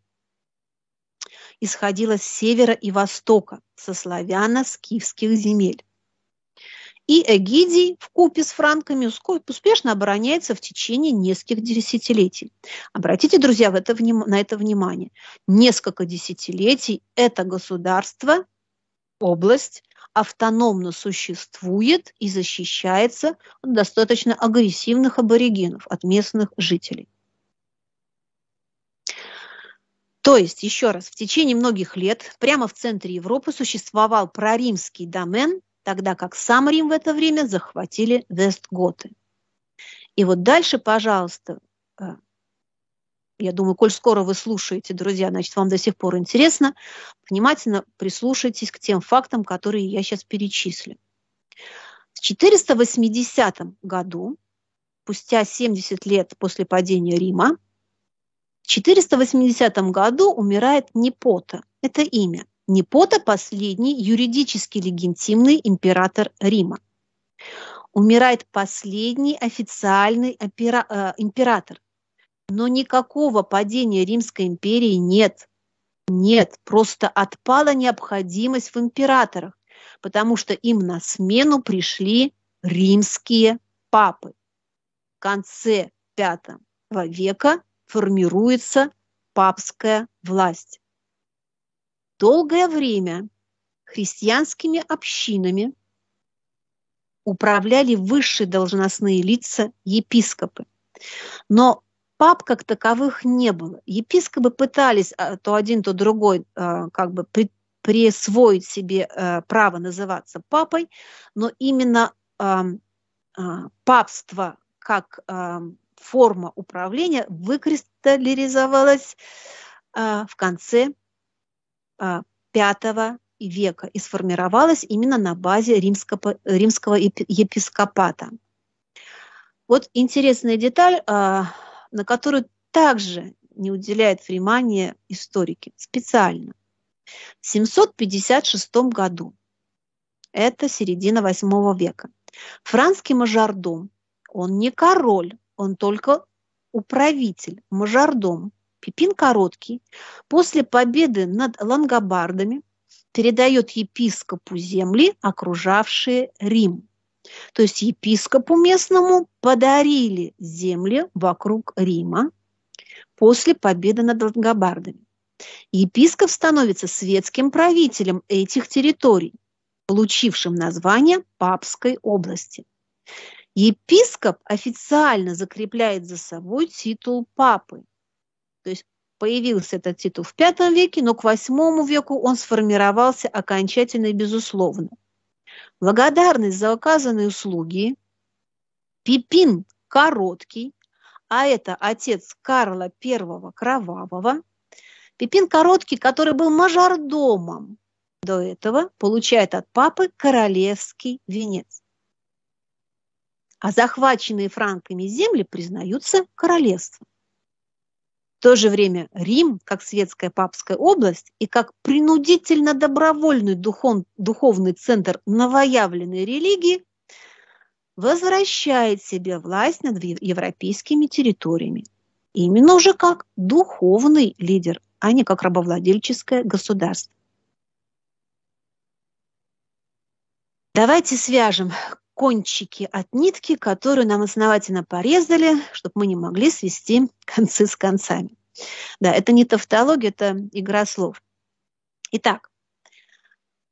исходила с севера и востока, со славяно-скифских земель. И Эгидий вкупе с франками успешно обороняется в течение нескольких десятилетий. Обратите, друзья, в это, на это внимание. Несколько десятилетий это государство, область автономно существует и защищается от достаточно агрессивных аборигенов, от местных жителей. То есть, еще раз, в течение многих лет прямо в центре Европы существовал проримский домен, тогда как сам Рим в это время захватили Вестготы. И вот дальше, пожалуйста, э, я думаю, коль скоро вы слушаете, друзья, значит, вам до сих пор интересно, внимательно прислушайтесь к тем фактам, которые я сейчас перечислю. В 480 году, спустя 70 лет после падения Рима, 480 году умирает Непота. Это имя. Непота – последний юридически легитимный император Рима. Умирает последний официальный опера, э, император. Но никакого падения Римской империи нет. Нет, просто отпала необходимость в императорах, потому что им на смену пришли римские папы. В конце V века формируется папская власть. Долгое время христианскими общинами управляли высшие должностные лица епископы. Но пап как таковых не было. Епископы пытались а, то один, то другой а, как бы присвоить себе э, право называться папой, но именно а, папство как форма управления выкристаллизовалась а, в конце V а, века и сформировалась именно на базе римского, римского епископата. Вот интересная деталь, а, на которую также не уделяют внимания историки специально. В 756 году, это середина VIII века, францкий мажордом, он не король, он только управитель, мажордом. Пипин Короткий после победы над лангобардами передает епископу земли, окружавшие Рим. То есть епископу местному подарили земли вокруг Рима после победы над лангобардами. Епископ становится светским правителем этих территорий, получившим название Папской области. Епископ официально закрепляет за собой титул папы. То есть появился этот титул в V веке, но к VIII веку он сформировался окончательно и безусловно. Благодарность за оказанные услуги Пипин Короткий, а это отец Карла I Кровавого, Пипин Короткий, который был мажордомом до этого, получает от папы королевский венец а захваченные франками земли признаются королевством. В то же время Рим, как светская папская область и как принудительно-добровольный духов, духовный центр новоявленной религии, возвращает себе власть над европейскими территориями. Именно уже как духовный лидер, а не как рабовладельческое государство. Давайте свяжем кончики от нитки, которую нам основательно порезали, чтобы мы не могли свести концы с концами. Да, это не тавтология, это игра слов. Итак,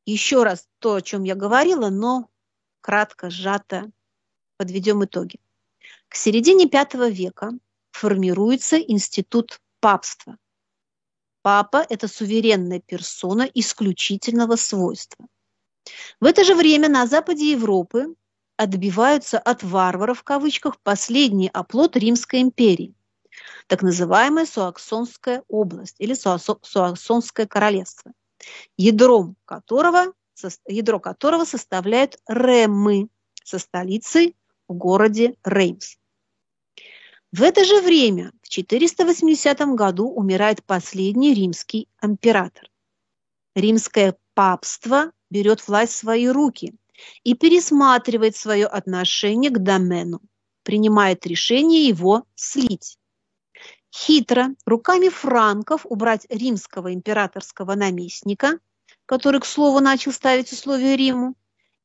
еще раз то, о чем я говорила, но кратко, сжато подведем итоги. К середине V века формируется институт папства. Папа – это суверенная персона исключительного свойства. В это же время на западе Европы отбиваются от варваров в кавычках последний оплот Римской империи, так называемая Суаксонская область или Суаксонское королевство, ядром которого, ядро которого составляют Реммы со столицей в городе Реймс. В это же время, в 480 году, умирает последний римский император. Римское папство берет власть в свои руки – и пересматривает свое отношение к домену, принимает решение его слить. Хитро руками франков убрать римского императорского наместника, который, к слову, начал ставить условия Риму,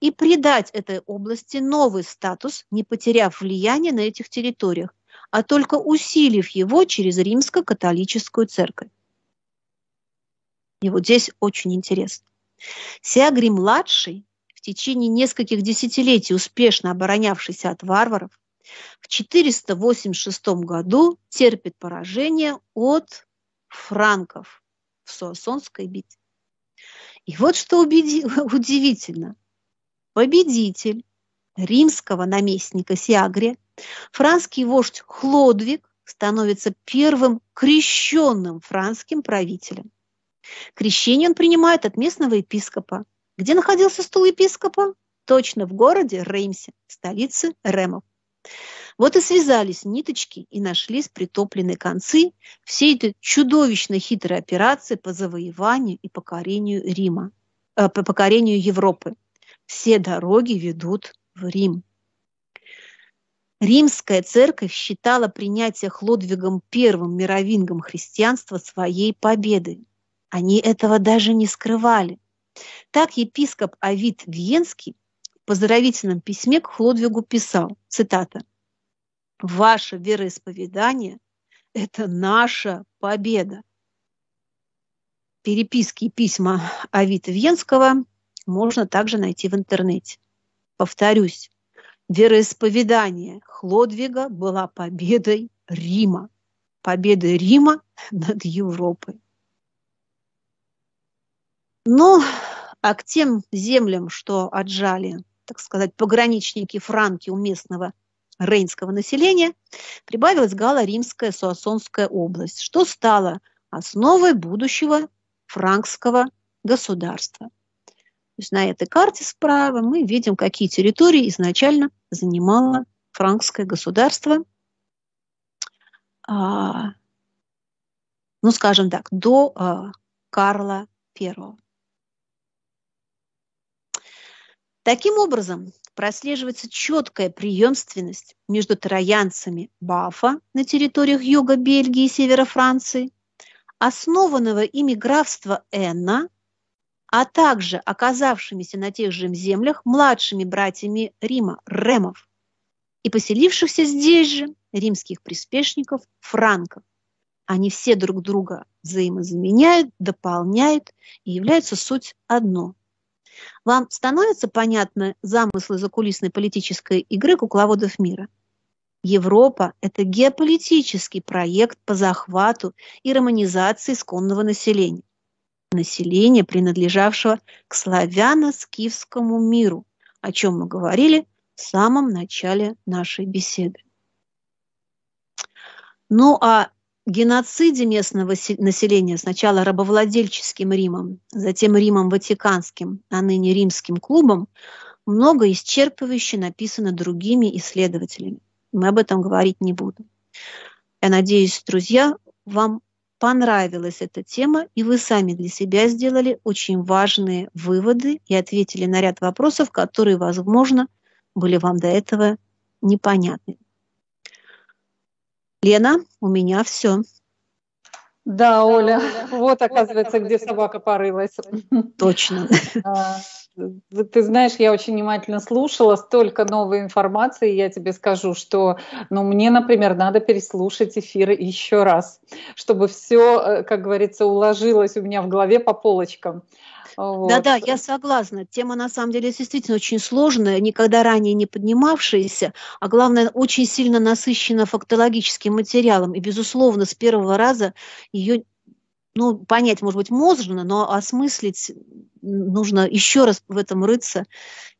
и придать этой области новый статус, не потеряв влияние на этих территориях, а только усилив его через римско-католическую церковь. И вот здесь очень интересно. Сиагрим-младший течение нескольких десятилетий успешно оборонявшийся от варваров, в 486 году терпит поражение от франков в Суассонской битве. И вот что убеди... удивительно. Победитель римского наместника Сиагрия, франский вождь Хлодвиг становится первым крещенным франским правителем. Крещение он принимает от местного епископа где находился стул епископа? Точно в городе Реймсе, столице Ремов. Вот и связались ниточки и нашлись притопленные концы всей этой чудовищно хитрой операции по завоеванию и покорению Рима, э, по покорению Европы. Все дороги ведут в Рим. Римская церковь считала принятие Хлодвигом I мировингом христианства своей победой. Они этого даже не скрывали – так епископ Авид Венский в поздравительном письме к Хлодвигу писал, цитата, «Ваше вероисповедание – это наша победа». Переписки и письма Авита Венского можно также найти в интернете. Повторюсь, вероисповедание Хлодвига была победой Рима, победой Рима над Европой. Ну, а к тем землям, что отжали, так сказать, пограничники франки у местного рейнского населения, прибавилась Гало-Римская Суассонская область, что стало основой будущего франкского государства. То есть на этой карте справа мы видим, какие территории изначально занимало франкское государство, а, ну, скажем так, до а, Карла первого. Таким образом, прослеживается четкая преемственность между троянцами Бафа на территориях юга Бельгии и севера Франции, основанного ими графства Энна, а также оказавшимися на тех же землях младшими братьями Рима, Ремов, и поселившихся здесь же римских приспешников франков. Они все друг друга взаимозаменяют, дополняют и являются суть одно вам становятся понятны замыслы закулисной политической игры кукловодов мира? Европа – это геополитический проект по захвату и романизации исконного населения. населения, принадлежавшего к славяно-скифскому миру, о чем мы говорили в самом начале нашей беседы. Ну а геноциде местного населения сначала рабовладельческим Римом, затем Римом Ватиканским, а ныне Римским клубом, много исчерпывающе написано другими исследователями. Мы об этом говорить не будем. Я надеюсь, друзья, вам понравилась эта тема, и вы сами для себя сделали очень важные выводы и ответили на ряд вопросов, которые, возможно, были вам до этого непонятны. Лена, у меня все. Да, Оля, вот оказывается, где собака порылась. Точно. А, ты знаешь, я очень внимательно слушала, столько новой информации, я тебе скажу, что, ну, мне, например, надо переслушать эфиры еще раз, чтобы все, э, как говорится, уложилось у меня в голове по полочкам. Вот. Да-да, я согласна. Тема на самом деле действительно очень сложная, никогда ранее не поднимавшаяся, а главное, очень сильно насыщена фактологическим материалом. И, безусловно, с первого раза ее ну, понять, может быть, можно, но осмыслить нужно еще раз в этом рыться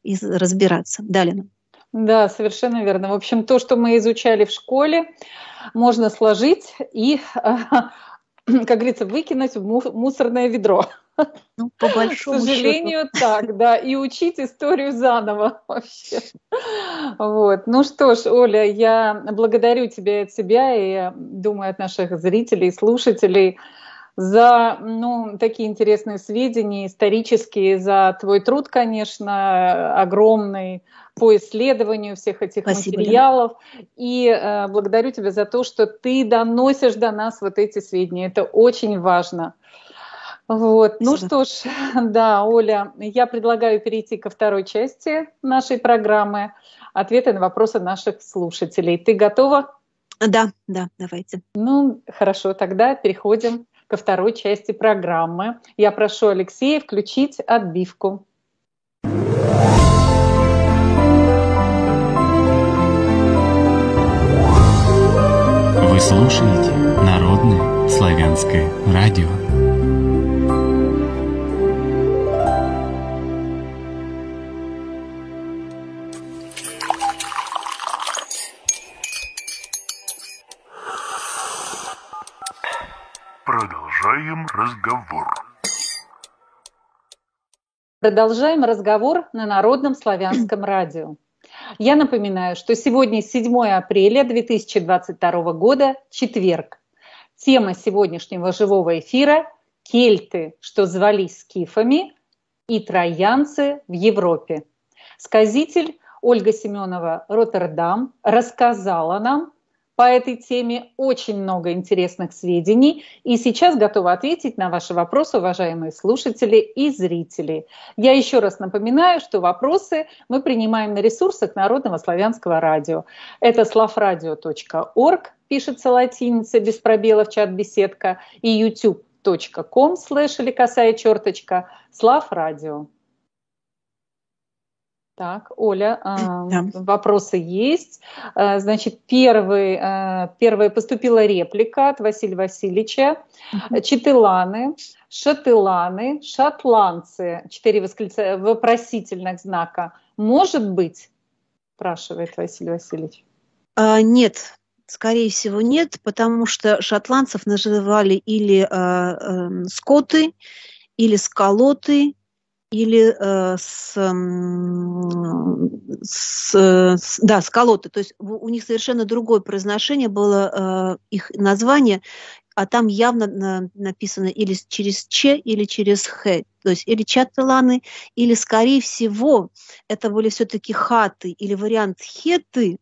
и разбираться. Далее. Да, совершенно верно. В общем, то, что мы изучали в школе, можно сложить и, как говорится, выкинуть в мусорное ведро. Ну, по большому К сожалению, счету. так, да. И учить историю заново вообще. Вот. Ну что ж, Оля, я благодарю тебя от себя и, думаю, от наших зрителей, слушателей за ну, такие интересные сведения исторические, за твой труд, конечно, огромный по исследованию всех этих Спасибо, материалов. И э, благодарю тебя за то, что ты доносишь до нас вот эти сведения. Это очень важно. Вот. Ну что ж, да, Оля, я предлагаю перейти ко второй части нашей программы. Ответы на вопросы наших слушателей. Ты готова? Да, да, давайте. Ну, хорошо, тогда переходим ко второй части программы. Я прошу Алексея включить отбивку. Вы слушаете Народное славянское радио. Продолжаем разговор на Народном славянском радио. Я напоминаю, что сегодня 7 апреля 2022 года, четверг. Тема сегодняшнего живого эфира – кельты, что звали скифами, и троянцы в Европе. Сказитель Ольга Семенова Роттердам рассказала нам по этой теме очень много интересных сведений, и сейчас готова ответить на ваши вопросы, уважаемые слушатели и зрители. Я еще раз напоминаю, что вопросы мы принимаем на ресурсах Народного славянского радио. Это slavradio.org, пишется латиница, без пробелов, чат-беседка, и youtube.com слэш или косая черточка славрадио. Так, Оля, а, да. вопросы есть. А, значит, первый, а, первая поступила реплика от Василия Васильевича. Четыланы, шатыланы, шотландцы. Четыре восклица... вопросительных знака. Может быть? Спрашивает Василий Васильевич. А, нет, скорее всего, нет, потому что шотландцев называли или э, э, скоты, или скалоты или э, с, с, э, с, да, с колоты. То есть у них совершенно другое произношение было э, их название, а там явно на, написано или через че или через хэ, То есть или чатыланы, или, скорее всего, это были все-таки хаты или вариант хеты,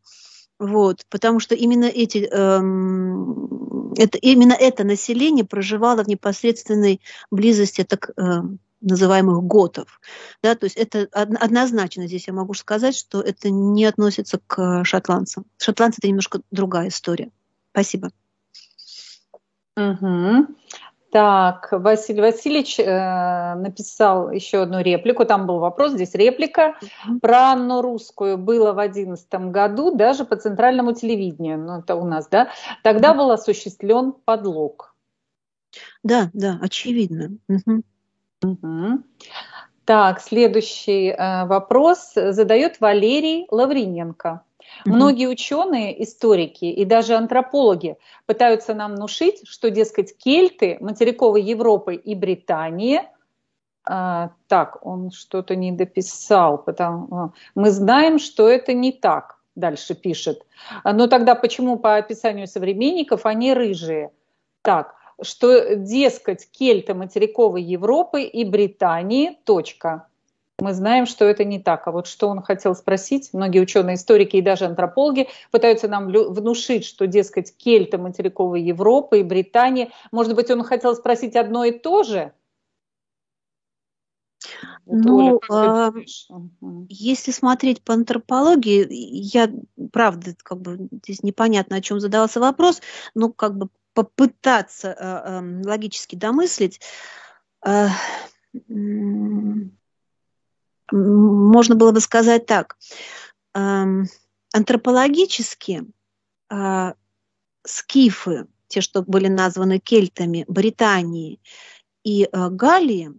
вот, потому что именно эти, эм, это, именно это население проживало в непосредственной близости так, э, называемых готов. Да, то есть это однозначно здесь я могу сказать, что это не относится к э, шотландцам. Шотландцы это немножко другая история. Спасибо. Угу. Так, Василий Васильевич э, написал еще одну реплику. Там был вопрос, здесь реплика. Про Анну Русскую было в 2011 году даже по центральному телевидению. Ну, это у нас, да? Тогда был осуществлен подлог. Да, да, очевидно. Угу. Так, следующий э, вопрос задает Валерий Лавриненко. Многие ученые, историки и даже антропологи пытаются нам внушить, что, дескать, кельты материковой Европы и Британии э, так, он что-то не дописал, потому э, мы знаем, что это не так, дальше пишет. Но тогда почему по описанию современников они рыжие? Так, что, дескать, кельты материковой Европы и Британии, точка. Мы знаем, что это не так. А вот что он хотел спросить, многие ученые, историки и даже антропологи пытаются нам внушить, что, дескать, кельты материковой Европы и Британии. Может быть, он хотел спросить одно и то же? Ну, Оля, э, а, если смотреть по антропологии, я, правда, как бы здесь непонятно, о чем задавался вопрос, но как бы попытаться э, э, логически домыслить, э, можно было бы сказать так. Эм, антропологически э, скифы, те, что были названы кельтами Британии и э, Галлии,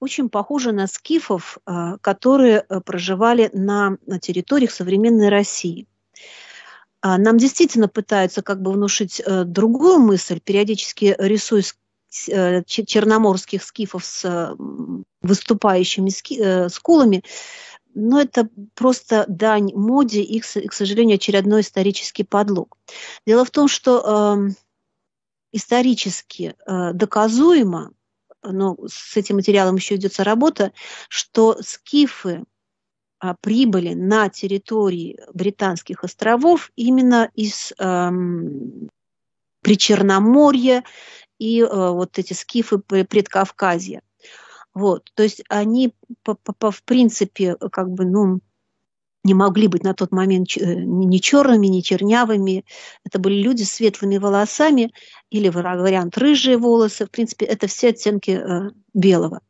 очень похожи на скифов, э, которые проживали на территориях современной России – а, нам действительно пытаются как бы внушить э, другую мысль, периодически рисуя э, черноморских скифов с э, выступающими ски, скулами, но это просто дань моде и, к сожалению, очередной исторический подлог. Дело в том, что э, исторически э, доказуемо, но с этим материалом еще идется работа, что скифы а, прибыли на территории Британских островов именно из эм, Причерноморья и э, вот эти скифы предкавказья. Вот, то есть они, по, по, по, в принципе, как бы, ну, не могли быть на тот момент э, ни черными, ни чернявыми. Это были люди с светлыми волосами или вариант рыжие волосы. В принципе, это все оттенки э, белого.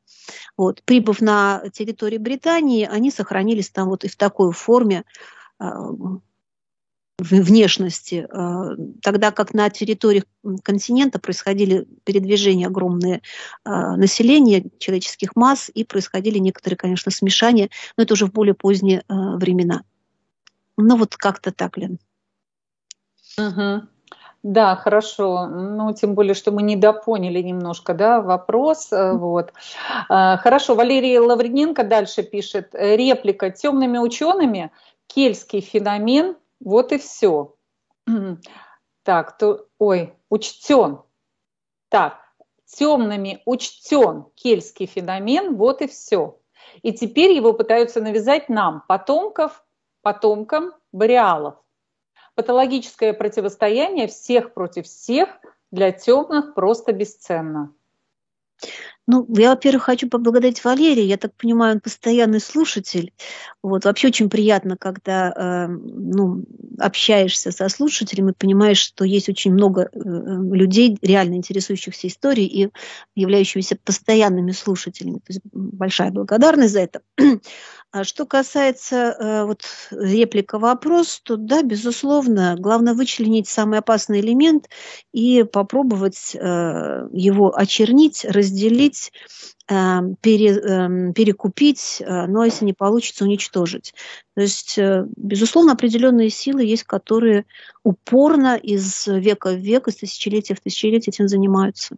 Вот. Прибыв на территорию Британии, они сохранились там вот и в такой форме а, внешности, а, тогда как на территории континента происходили передвижения огромные а, населения человеческих масс и происходили некоторые, конечно, смешания, но это уже в более поздние времена. Ну вот как-то так, Лен. Угу. Да, хорошо. Ну, тем более, что мы недопоняли немножко, да, вопрос. Э, вот. А, хорошо, Валерий Лавриненко дальше пишет. Реплика темными учеными, кельский феномен, вот и все. Так, то, ой, учтен. Так, темными учтен кельский феномен, вот и все. И теперь его пытаются навязать нам, потомков, потомкам бореалов. Патологическое противостояние всех против всех для темных просто бесценно. Ну, я, во-первых, хочу поблагодарить Валерия. Я так понимаю, он постоянный слушатель. Вот. Вообще очень приятно, когда э, ну, общаешься со слушателем и понимаешь, что есть очень много э, э людей, реально интересующихся историей и являющихся постоянными слушателями. То есть большая благодарность за это. А что касается э, вот реплика вопрос, то да, безусловно, главное вычленить самый опасный элемент и попробовать э, его очернить, разделить перекупить, э, эм, пере, э, перекупить, э, но если не получится, уничтожить. То есть, э, безусловно, определенные силы есть, которые упорно из века в век, из тысячелетия в тысячелетие этим занимаются.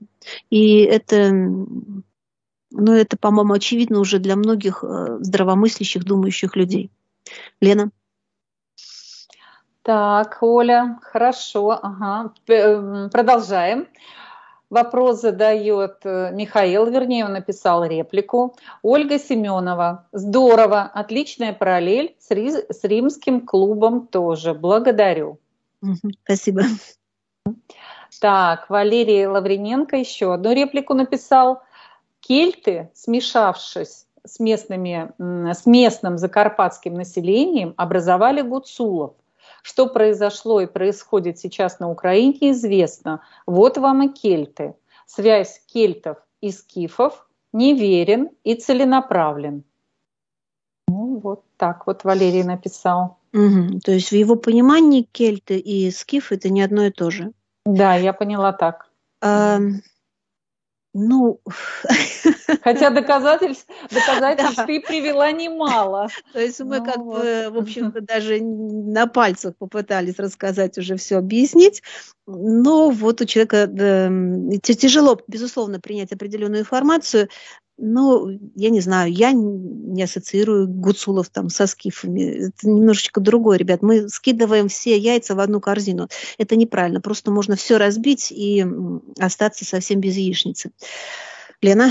И это, ну, это, по-моему, очевидно уже для многих э, здравомыслящих, думающих людей. Лена? Так, Оля, хорошо, ага, э, продолжаем. Вопрос задает э, Михаил, вернее, он написал реплику. Ольга Семенова. Здорово, отличная параллель с, ри- с римским клубом тоже. Благодарю. Спасибо. Так, Валерий Лаврененко еще одну реплику написал. Кельты, смешавшись с, местными, с местным закарпатским населением, образовали гуцулов – что произошло и происходит сейчас на Украине, известно. Вот вам и кельты. Связь кельтов и скифов неверен и целенаправлен. Ну, вот так вот Валерий написал. Угу. То есть в его понимании кельты и скифы это не одно и то же. Да, я поняла так. А, ну... Хотя доказательств, доказательств да. ты привела немало. То есть мы ну как вот. бы, в общем даже на пальцах попытались рассказать, уже все объяснить. Но вот у человека да, тяжело, безусловно, принять определенную информацию. Ну, я не знаю, я не ассоциирую гуцулов там со скифами. Это немножечко другое, ребят. Мы скидываем все яйца в одну корзину. Это неправильно. Просто можно все разбить и остаться совсем без яичницы. Лена?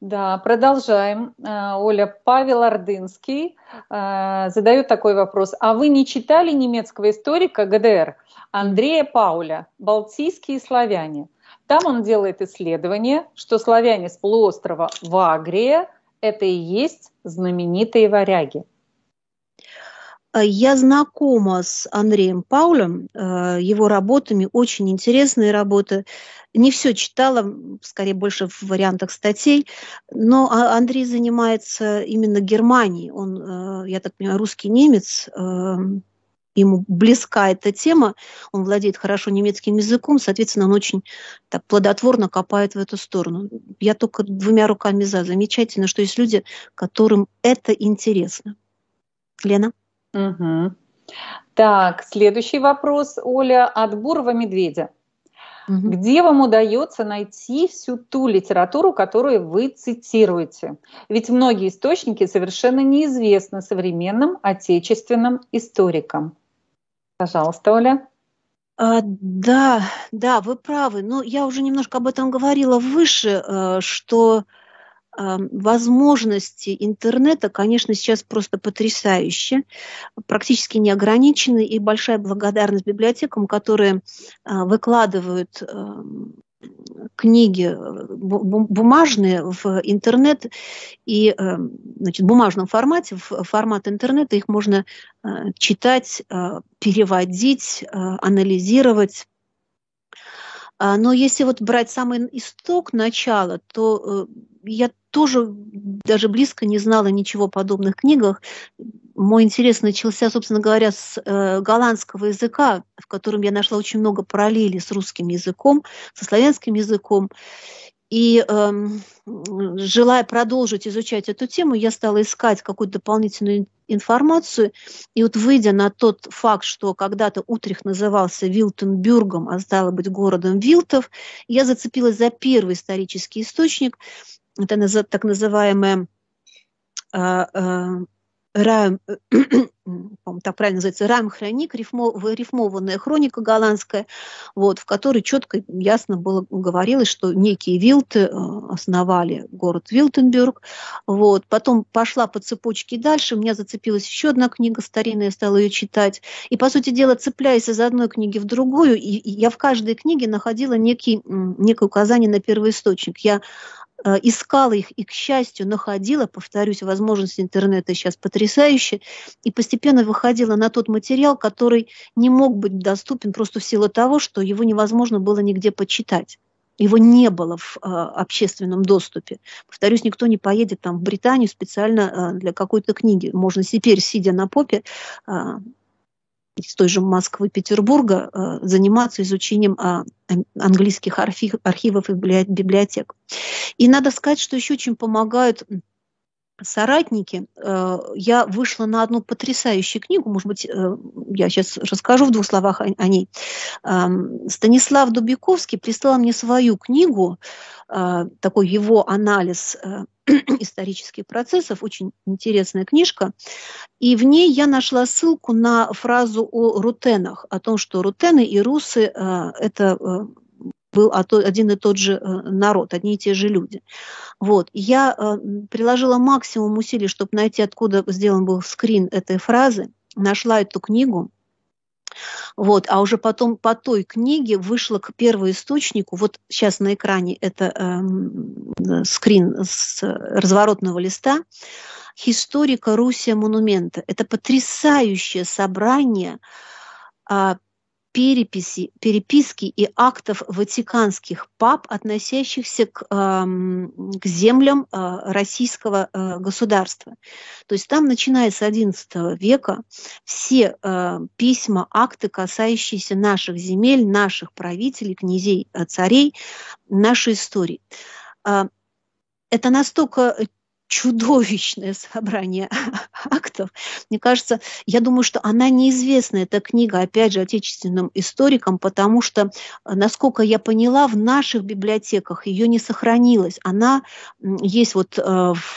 Да, продолжаем. А, Оля, Павел Ордынский а, задает такой вопрос. А вы не читали немецкого историка ГДР Андрея Пауля «Балтийские славяне»? Там он делает исследование, что славяне с полуострова Вагрия – это и есть знаменитые варяги. А я знакома с Андреем Паулем, э, его работами, очень интересные работы. Не все читала, скорее больше в вариантах статей, но а, Андрей занимается именно Германией. Он, э, я так понимаю, русский немец, э, ему близка эта тема, он владеет хорошо немецким языком, соответственно, он очень так плодотворно копает в эту сторону. Я только двумя руками за. Замечательно, что есть люди, которым это интересно. Лена? Угу. Так, следующий вопрос, Оля, от Бурова Медведя. Угу. Где вам удается найти всю ту литературу, которую вы цитируете? Ведь многие источники совершенно неизвестны современным отечественным историкам. Пожалуйста, Оля. А, да, да, вы правы. Но ну, я уже немножко об этом говорила выше, э, что э, возможности интернета, конечно, сейчас просто потрясающие, практически неограничены, и большая благодарность библиотекам, которые э, выкладывают эм, книги э, бумажные в интернет и э, значит, в бумажном формате, в формат интернета их можно э, читать, переводить, анализировать. А, но если вот брать самый исток начало, то э, я тоже даже близко не знала ничего о подобных книгах. Мой интерес начался, собственно говоря, с э, голландского языка, в котором я нашла очень много параллелей с русским языком, со славянским языком. И э, желая продолжить изучать эту тему, я стала искать какую-то дополнительную информацию. И вот выйдя на тот факт, что когда-то Утрих назывался Вилтенбюргом, а стало быть городом Вилтов, я зацепилась за первый исторический источник, это так называемая а, Рам, так правильно называется, Рам Хроник, рифмо, рифмованная хроника голландская, вот, в которой четко ясно было говорилось, что некие вилты э, основали город Вилтенберг. Вот. Потом пошла по цепочке дальше, у меня зацепилась еще одна книга старинная, я стала ее читать. И, по сути дела, цепляясь из одной книги в другую, и, и я в каждой книге находила некий, некое указание на первоисточник. Я Э, искала их и, к счастью, находила, повторюсь, возможность интернета сейчас потрясающая, и постепенно выходила на тот материал, который не мог быть доступен просто в силу того, что его невозможно было нигде почитать. Его не было в э, общественном доступе. Повторюсь, никто не поедет там в Британию специально э, для какой-то книги. Можно теперь, сидя на попе, э, из той же Москвы, Петербурга э, заниматься изучением а, английских архив, архивов и библиотек. И надо сказать, что еще очень помогают соратники, э, я вышла на одну потрясающую книгу, может быть, э, я сейчас расскажу в двух словах о ней. Эм, Станислав Дубиковский прислал мне свою книгу, э, такой его анализ исторических процессов, очень интересная книжка, и в ней я нашла ссылку на фразу о рутенах, о том, что рутены и русы – это был один и тот же э, народ, одни и те же люди. Вот. Я э, приложила максимум усилий, чтобы найти, откуда сделан был скрин этой фразы, нашла эту книгу, вот, а уже потом по той книге вышла к первоисточнику. Вот сейчас на экране это э, скрин с разворотного листа историка Руссия монумента. Это потрясающее собрание э, переписи, переписки и актов ватиканских пап, относящихся к, эм, к землям э, российского э, государства. То есть там, начиная с XI века, все э, письма, акты, касающиеся наших земель, наших правителей, князей, царей, нашей истории это настолько чудовищное собрание актов. Мне кажется, я думаю, что она неизвестна, эта книга, опять же, отечественным историкам, потому что, э, насколько я поняла, в наших библиотеках ее не сохранилось. Она есть вот э,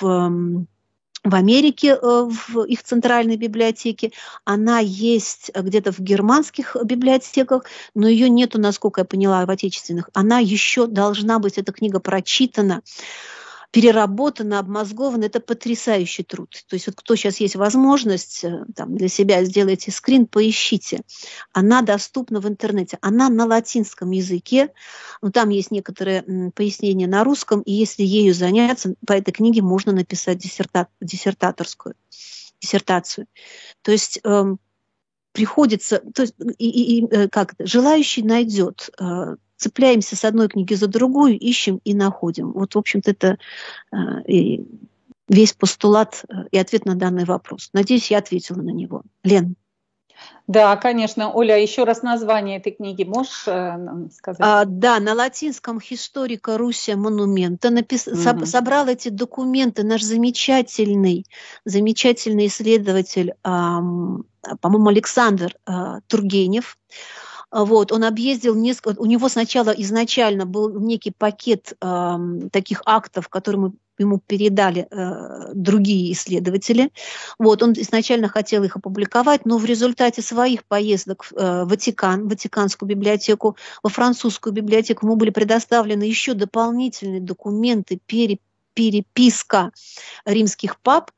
в в Америке, э, в их центральной библиотеке, она есть где-то в германских библиотеках, но ее нету, насколько я поняла, в отечественных. Она еще должна быть, эта книга прочитана переработано, обмозговано. Это потрясающий труд. То есть вот кто сейчас есть возможность э, там, для себя сделайте скрин, поищите. Она доступна в интернете. Она на латинском языке. Но ну, там есть некоторые пояснения на русском. И если ею заняться, по этой книге можно написать диссерта диссертаторскую диссертацию. То есть эм, приходится, то есть и, и, и э, как желающий найдет э, цепляемся с одной книги за другую, ищем и находим. Вот, в общем-то, это э, и весь постулат э, и ответ на данный вопрос. Надеюсь, я ответила на него. Лен. Да, конечно. Оля, еще раз название этой книги можешь э, сказать? А, да, на латинском «Историка Руси монумента» напис... угу. Mm собрал эти документы наш замечательный, замечательный исследователь, э, по-моему, Александр э, Тургенев. А, вот, он объездил несколько... У него сначала изначально был некий пакет э, таких актов, которые мы ему передали э, другие исследователи. Вот, он изначально хотел их опубликовать, но в результате своих поездок в э, Ватикан, Ватиканскую библиотеку, во французскую библиотеку ему были предоставлены еще дополнительные документы, переписи, переписка римских пап,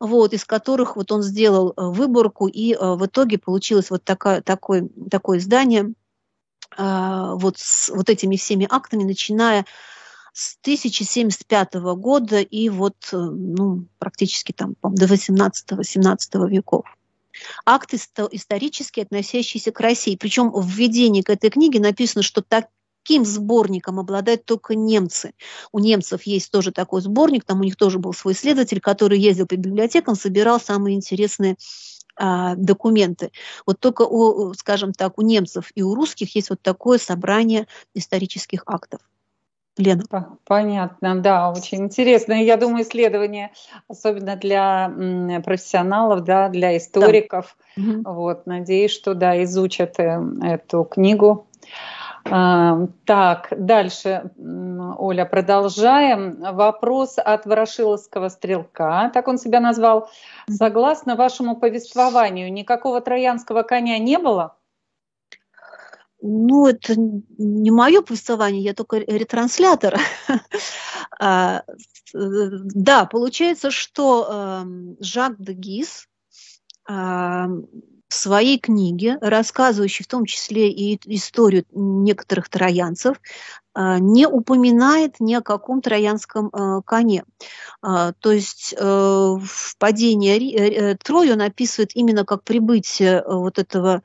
вот, из которых вот он сделал э, выборку, и э, в итоге получилось вот такая, такой, такое издание э, вот с вот этими всеми актами, начиная с 1075 года и вот ну, практически там до 18-17 веков. Акты исторически относящиеся к России. Причем в введении к этой книге написано, что так, таким сборником обладают только немцы. У немцев есть тоже такой сборник, там у них тоже был свой исследователь, который ездил по библиотекам, собирал самые интересные а, документы. Вот только, у, скажем так, у немцев и у русских есть вот такое собрание исторических актов. Лена. Понятно, да, очень интересно. Я думаю, исследование, особенно для профессионалов, да, для историков. Да. Вот, надеюсь, что да, изучат э, эту книгу. Так, дальше, Оля, продолжаем. Вопрос от Ворошиловского стрелка, так он себя назвал. Согласно вашему повествованию, никакого троянского коня не было? Ну, это не мое повествование, я только ретранслятор. А, э, да, получается, что эм, Жак Дегис эм, в своей книге, рассказывающей в том числе и историю некоторых троянцев, а, не упоминает ни о каком троянском э, коне. А, то есть э, в падении э, Трою он описывает именно как прибытие вот этого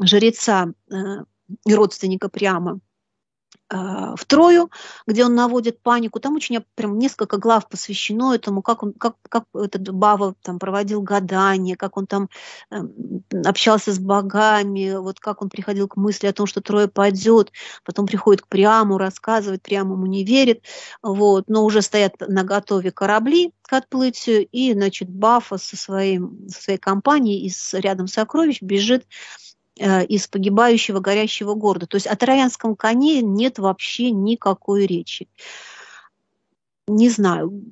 жреца и родственника прямо – а, в Трою, где он наводит панику. Там очень прям несколько глав посвящено этому, как, он, как, как этот Бава там проводил гадания, как он там э, общался с богами, вот как он приходил к мысли о том, что Трое падет, потом приходит к Приаму, рассказывает, Приам ему не верит, вот, но уже стоят на готове корабли к отплытию, и, значит, Бафа со, своим, со своей компанией из рядом сокровищ бежит Э, из погибающего горящего города. То есть о троянском коне нет вообще никакой речи. Не знаю,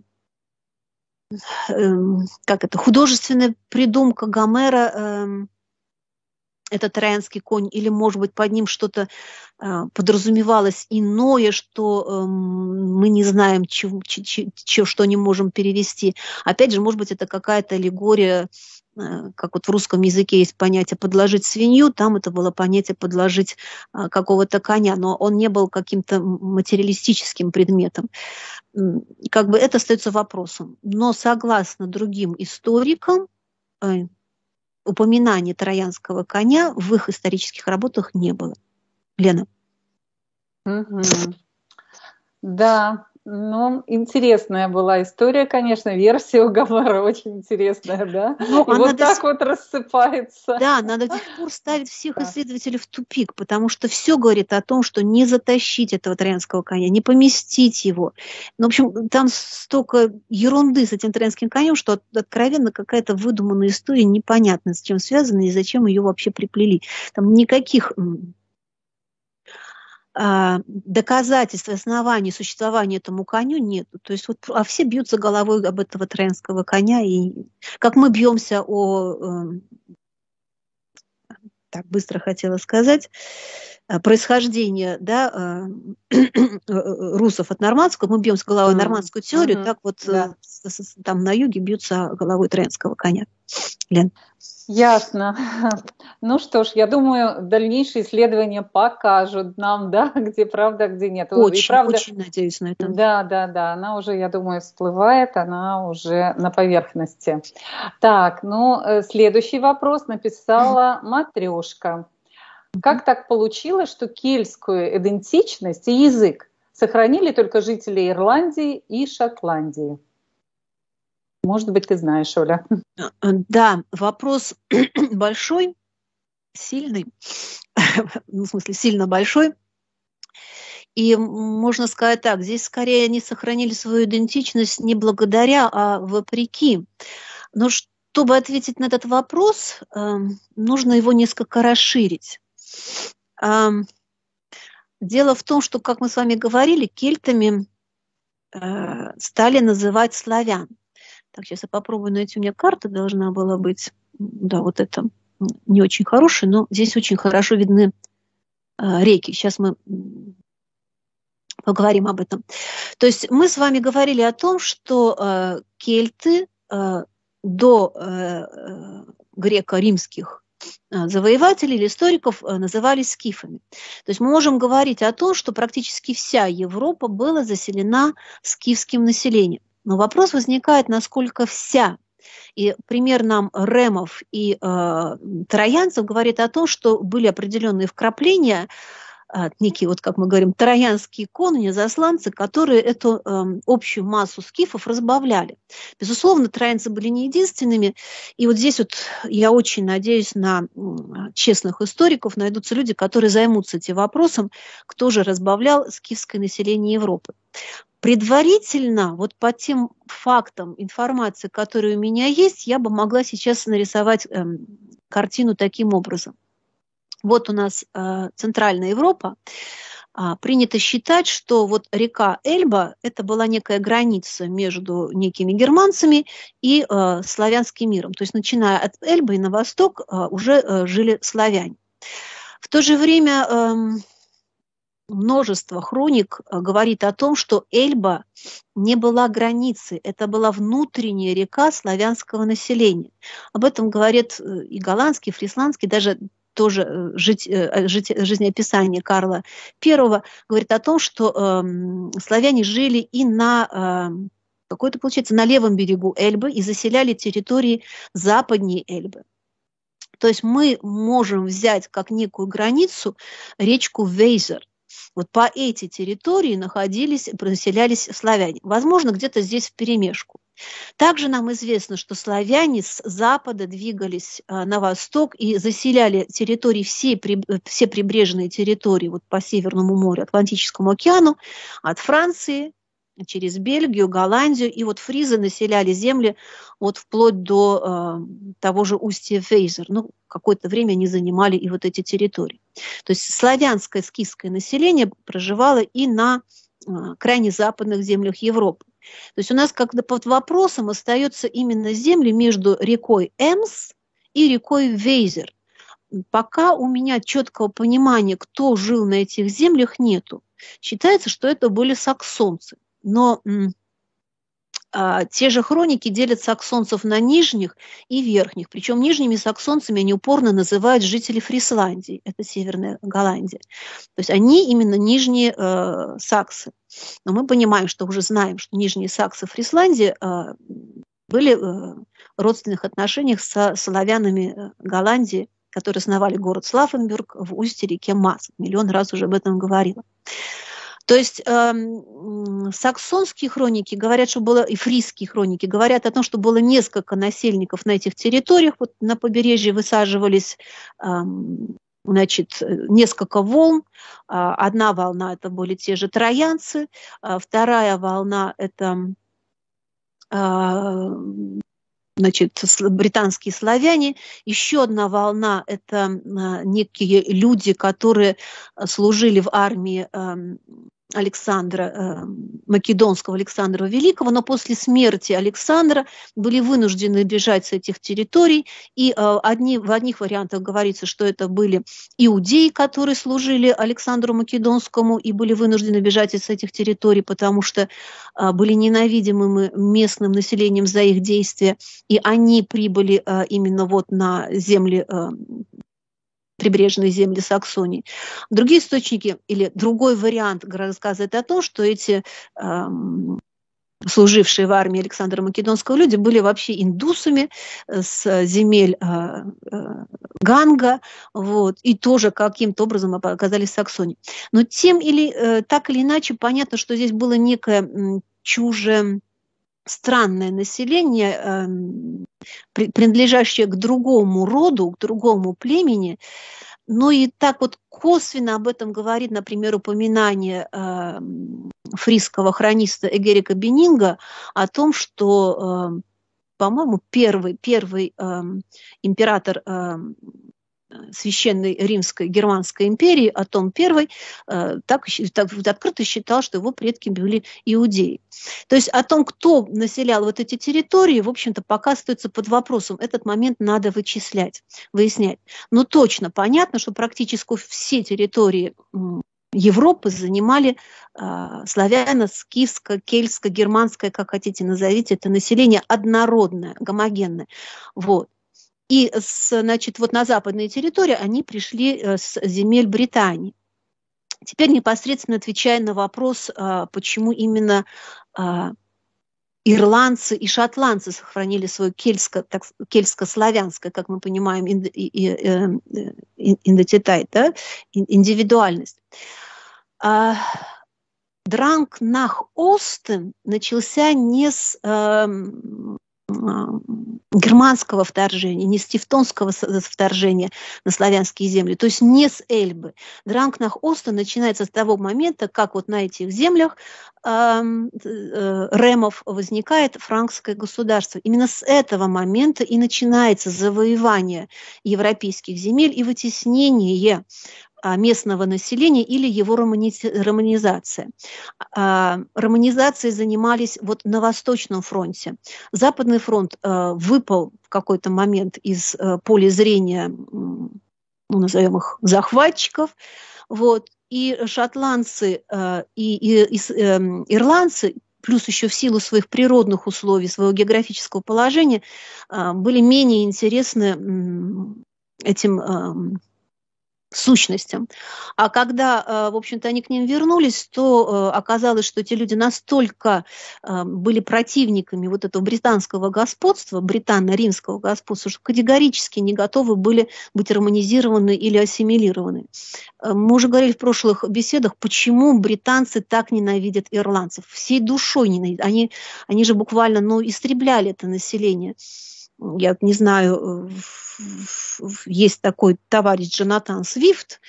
эм, как это, художественная придумка Гомера эм, это троянский конь, или, может быть, под ним что-то э, подразумевалось иное, что эм, мы не знаем, чего, чего, чего, что не можем перевести. Опять же, может быть, это какая-то аллегория Э, как вот в русском языке есть понятие «подложить свинью», там это было понятие «подложить а, какого-то коня», но он не был каким-то материалистическим предметом. Как бы это остается вопросом. Но согласно другим историкам, э, упоминания троянского коня в их исторических работах не было. Лена. Угу. Да, ну, интересная была история, конечно, версия у уговора очень интересная, да? Ну, и вот так сих... вот рассыпается. Да, она до сих пор ставит всех да. исследователей в тупик, потому что все говорит о том, что не затащить этого троянского коня, не поместить его. Ну, в общем, там столько ерунды с этим троянским конем, что откровенно какая-то выдуманная история непонятно, с чем связана и зачем ее вообще приплели. Там никаких а, доказательств и оснований существования этому коню нет, То есть вот, а все бьются головой об этого троянского коня, и как мы бьемся о эм, так быстро хотела сказать, а, происхождение да, а, э, э, русов от нормандского, мы бьемся головой mm нормандскую теорию, mm-hmm. так вот э, да. Yeah. там на юге бьются головой троянского коня. Лен. Ясно. Ну что ж, я думаю, дальнейшие исследования покажут нам, да, где правда, где нет. Очень, правда, очень надеюсь на это. Да, да, да. Она уже, я думаю, всплывает, она уже на поверхности. Так, ну, э, следующий вопрос написала Матрешка. Как так получилось, что кельтскую идентичность и язык сохранили только жители Ирландии и Шотландии? Может быть, ты знаешь, Оля. А, а, да, вопрос большой, сильный, ну, в смысле, сильно большой. И можно сказать так, здесь скорее они сохранили свою идентичность не благодаря, а вопреки. Но чтобы ответить на этот вопрос, эм, нужно его несколько расширить. Эм, дело в том, что, как мы с вами говорили, кельтами э, стали называть славян. Так, сейчас я попробую найти. У меня карта должна была быть. Да, вот это не очень хорошая, но здесь очень хорошо видны а, реки. Сейчас мы поговорим об этом. То есть мы с вами говорили о том, что э, кельты э, до э, греко-римских завоевателей или историков назывались скифами. То есть мы можем говорить о том, что практически вся Европа была заселена скифским населением. Но вопрос возникает, насколько вся и пример нам Ремов и э, Троянцев говорит о том, что были определенные вкрапления, э, некие, вот как мы говорим, троянские коны, засланцы, которые эту э, общую массу скифов разбавляли. Безусловно, троянцы были не единственными. И вот здесь вот я очень надеюсь на э, честных историков, найдутся люди, которые займутся этим вопросом, кто же разбавлял скифское население Европы. Предварительно, вот по тем фактам, информации, которые у меня есть, я бы могла сейчас нарисовать э, картину таким образом. Вот у нас э, Центральная Европа. А, принято считать, что вот река Эльба – это была некая граница между некими германцами и э, славянским миром. То есть, начиная от Эльбы и на восток э, уже э, жили славяне. В то же время эм, множество хроник э, говорит о том, что Эльба не была границей, это была внутренняя река славянского населения. Об этом говорит э, и голландский, и фрисландский, даже тоже э, жить, жить, жизнеописание Карла I говорит о том, что э, славяне жили и на э, какой-то, получается, на левом берегу Эльбы и заселяли территории западней Эльбы. То есть мы можем взять как некую границу речку Вейзер, вот по эти территории находились, пронаселялись славяне. Возможно, где-то здесь в перемешку. Также нам известно, что славяне с запада двигались а, на восток и заселяли территории, все, э, все прибрежные территории вот по Северному морю, Атлантическому океану, от Франции через Бельгию, Голландию, и вот фризы населяли земли вот вплоть до э, того же устья Фейзер. Ну, какое-то время они занимали и вот эти территории. То есть славянское скифское население проживало и на э, крайне западных землях Европы. То есть у нас как-то под вопросом остается именно земли между рекой Эмс и рекой Вейзер. Пока у меня четкого понимания, кто жил на этих землях, нету. Считается, что это были саксонцы. Но а, те же хроники делят саксонцев на нижних и верхних. Причем нижними саксонцами они упорно называют жителей Фрисландии, это Северная Голландия. То есть они именно нижние э, саксы. Но мы понимаем, что уже знаем, что нижние саксы Фрисландии э, были э, родственных отношениях с славянами э, Голландии, которые основали город Славенбург в устье реки Мас. Миллион раз уже об этом говорила. То есть эм, саксонские хроники говорят, что было, и фризские хроники говорят о том, что было несколько насельников на этих территориях, вот на побережье высаживались эм, значит, э, несколько волн. А, одна волна – это были те же троянцы, а вторая волна – это а, значит, британские славяне. Еще одна волна – это некие люди, которые э, служили в армии эм, Александра, э, македонского Александра Великого, но после смерти Александра были вынуждены бежать с этих территорий, и э, одни, в одних вариантах говорится, что это были иудеи, которые служили Александру Македонскому и были вынуждены бежать из этих территорий, потому что э, были ненавидимы местным населением за их действия, и они прибыли именно вот на земли прибрежные земли Саксонии. Другие источники или другой вариант рассказывает о том, что эти эм, служившие в армии Александра Македонского люди были вообще индусами э, с земель э, э, Ганга, вот, и тоже каким-то образом оказались в Саксонии. Но тем или так или иначе понятно, что здесь было некое чужое странное население, эм, принадлежащее к другому роду, к другому племени, но и так вот косвенно об этом говорит, например, упоминание эм, фрисского хрониста Эгерика Бенинга о том, что, эм, по-моему, первый, первый император Священной Римской Германской империи, Атом I, э, так, так открыто считал, что его предки были иудеи. То есть о том, кто населял вот эти территории, в общем-то, пока остается под вопросом. Этот момент надо вычислять, выяснять. Но точно понятно, что практически все территории Европы занимали э, славяно, скифско, кельтско, германское, как хотите назовите, это население однородное, гомогенное. Вот. И, значит, вот на западные территории они пришли э, с земель Британии. Теперь непосредственно отвечая на вопрос, э, почему именно э, ирландцы и шотландцы сохранили свое кельско, так, кельско-славянское, как мы понимаем, идентитет, да, индивидуальность. А, Дранг нах Остен начался не с эм, германского вторжения, не с тевтонского вторжения на славянские земли, то есть не с Эльбы. Дранкнах Оста начинается с того момента, как вот на этих землях э, э, Ремов возникает франкское государство. Именно с этого момента и начинается завоевание европейских земель и вытеснение а, местного населения или его романизация. А, романизацией занимались вот на Восточном фронте. Западный фронт э, выпал в какой-то момент из э, поля зрения, ну, назовем их, захватчиков. Вот. И шотландцы, э, и, и эм, ирландцы плюс еще в силу своих природных условий, своего географического положения, были менее интересны этим эм, сущностям. А когда, э, в общем-то, они к ним вернулись, то э, оказалось, что эти люди настолько э, были противниками вот этого британского господства, британо-римского господства, что категорически не готовы были быть романизированы или ассимилированы. Мы уже говорили в прошлых беседах, почему британцы так ненавидят ирландцев. Всей душой ненавидят. Они, они же буквально ну, истребляли это население я не знаю, э, есть такой товарищ Джонатан Свифт,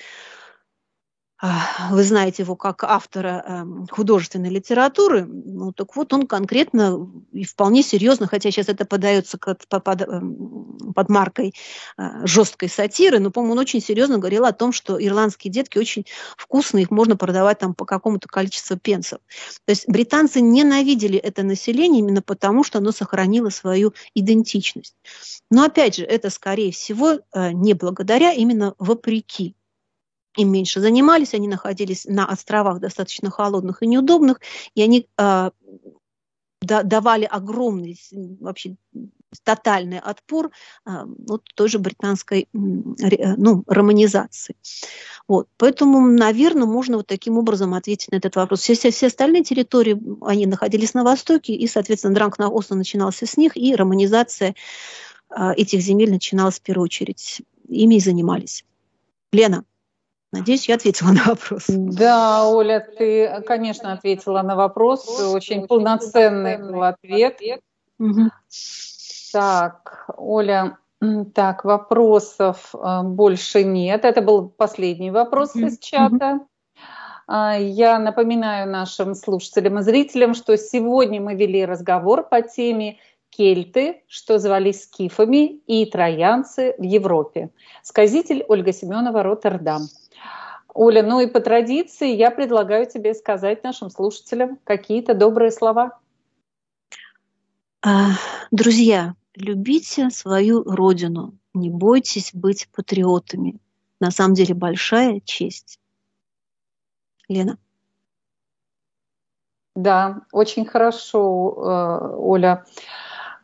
а, вы знаете его как автора эм, художественной литературы, ну так вот он конкретно и вполне серьезно, хотя сейчас это подается под, под, эм, под маркой э, жесткой сатиры, но, по-моему, он очень серьезно говорил о том, что ирландские детки очень вкусные, их можно продавать там по какому-то количеству пенсов. То есть британцы ненавидели это население именно потому, что оно сохранило свою идентичность. Но опять же, это, скорее всего, э, не благодаря, именно вопреки им меньше занимались, они находились на островах достаточно холодных и неудобных, и они э, да, давали огромный вообще тотальный отпор э, вот той же британской э, ну, романизации. Вот. Поэтому, наверное, можно вот таким образом ответить на этот вопрос. Все, все, все остальные территории, они находились на востоке, и, соответственно, дранг на Осло начинался с них, и романизация э, этих земель начиналась в первую очередь. Ими и занимались. Лена. Надеюсь, я ответила на вопрос. Да, Оля, ты, конечно, ответила на вопрос. Очень полноценный был ответ. Так, Оля, так, вопросов э, больше нет. Это был последний вопрос из чата. А, я напоминаю нашим слушателям и зрителям, что сегодня мы вели разговор по теме кельты, что звали скифами, и троянцы в Европе. Сказитель Ольга Семенова, Роттердам. Оля, ну и по традиции я предлагаю тебе сказать нашим слушателям какие-то добрые слова. А, друзья, любите свою родину, не бойтесь быть патриотами. На самом деле большая честь. Лена. Да, очень хорошо, э, Оля.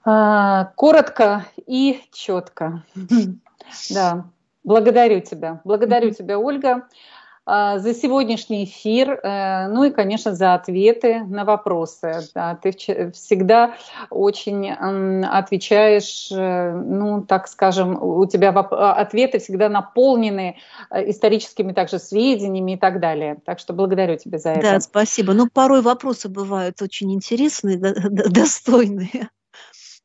А, коротко и четко. Да, благодарю тебя. Благодарю тебя, Ольга. А, за сегодняшний эфир, э, ну и, конечно, за ответы на вопросы. Да, ты всегда очень отвечаешь, э, ну, так скажем, у тебя а, ответы всегда наполнены э, историческими также сведениями и так далее. Так что благодарю тебя за это. Да, спасибо. Ну, порой вопросы бывают очень интересные, достойные.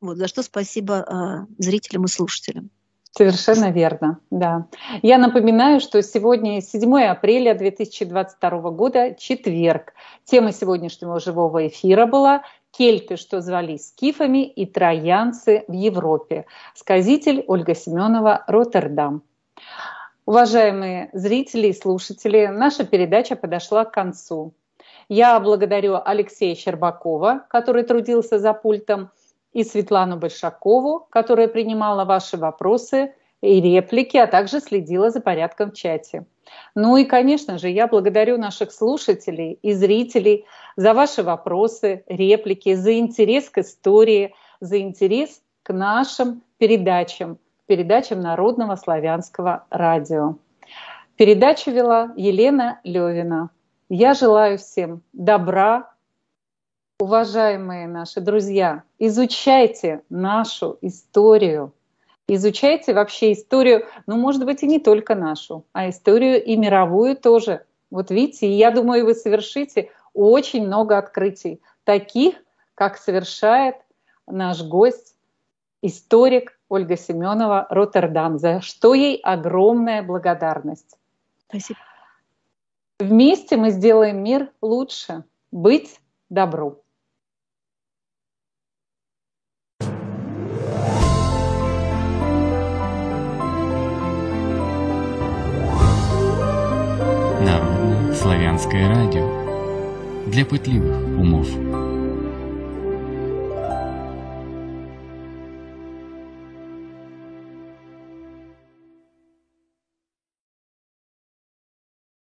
Вот, за что спасибо а, зрителям и слушателям. Совершенно верно, да. Я напоминаю, что сегодня 7 апреля 2022 года, четверг. Тема сегодняшнего живого эфира была «Кельты, что звали скифами, и троянцы в Европе». Сказитель Ольга Семенова, Роттердам. Уважаемые зрители и слушатели, наша передача подошла к концу. Я благодарю Алексея Щербакова, который трудился за пультом – и Светлану Большакову, которая принимала ваши вопросы и реплики, а также следила за порядком в чате. Ну и, конечно же, я благодарю наших слушателей и зрителей за ваши вопросы, реплики, за интерес к истории, за интерес к нашим передачам, передачам Народного славянского радио. Передачу вела Елена Левина. Я желаю всем добра, уважаемые наши друзья, изучайте нашу историю. Изучайте вообще историю, ну, может быть, и не только нашу, а историю и мировую тоже. Вот видите, я думаю, вы совершите очень много открытий, таких, как совершает наш гость, историк Ольга Семенова Роттердам, за что ей огромная благодарность. Спасибо. Вместе мы сделаем мир лучше. Быть добру. Христианское радио для пытливых умов.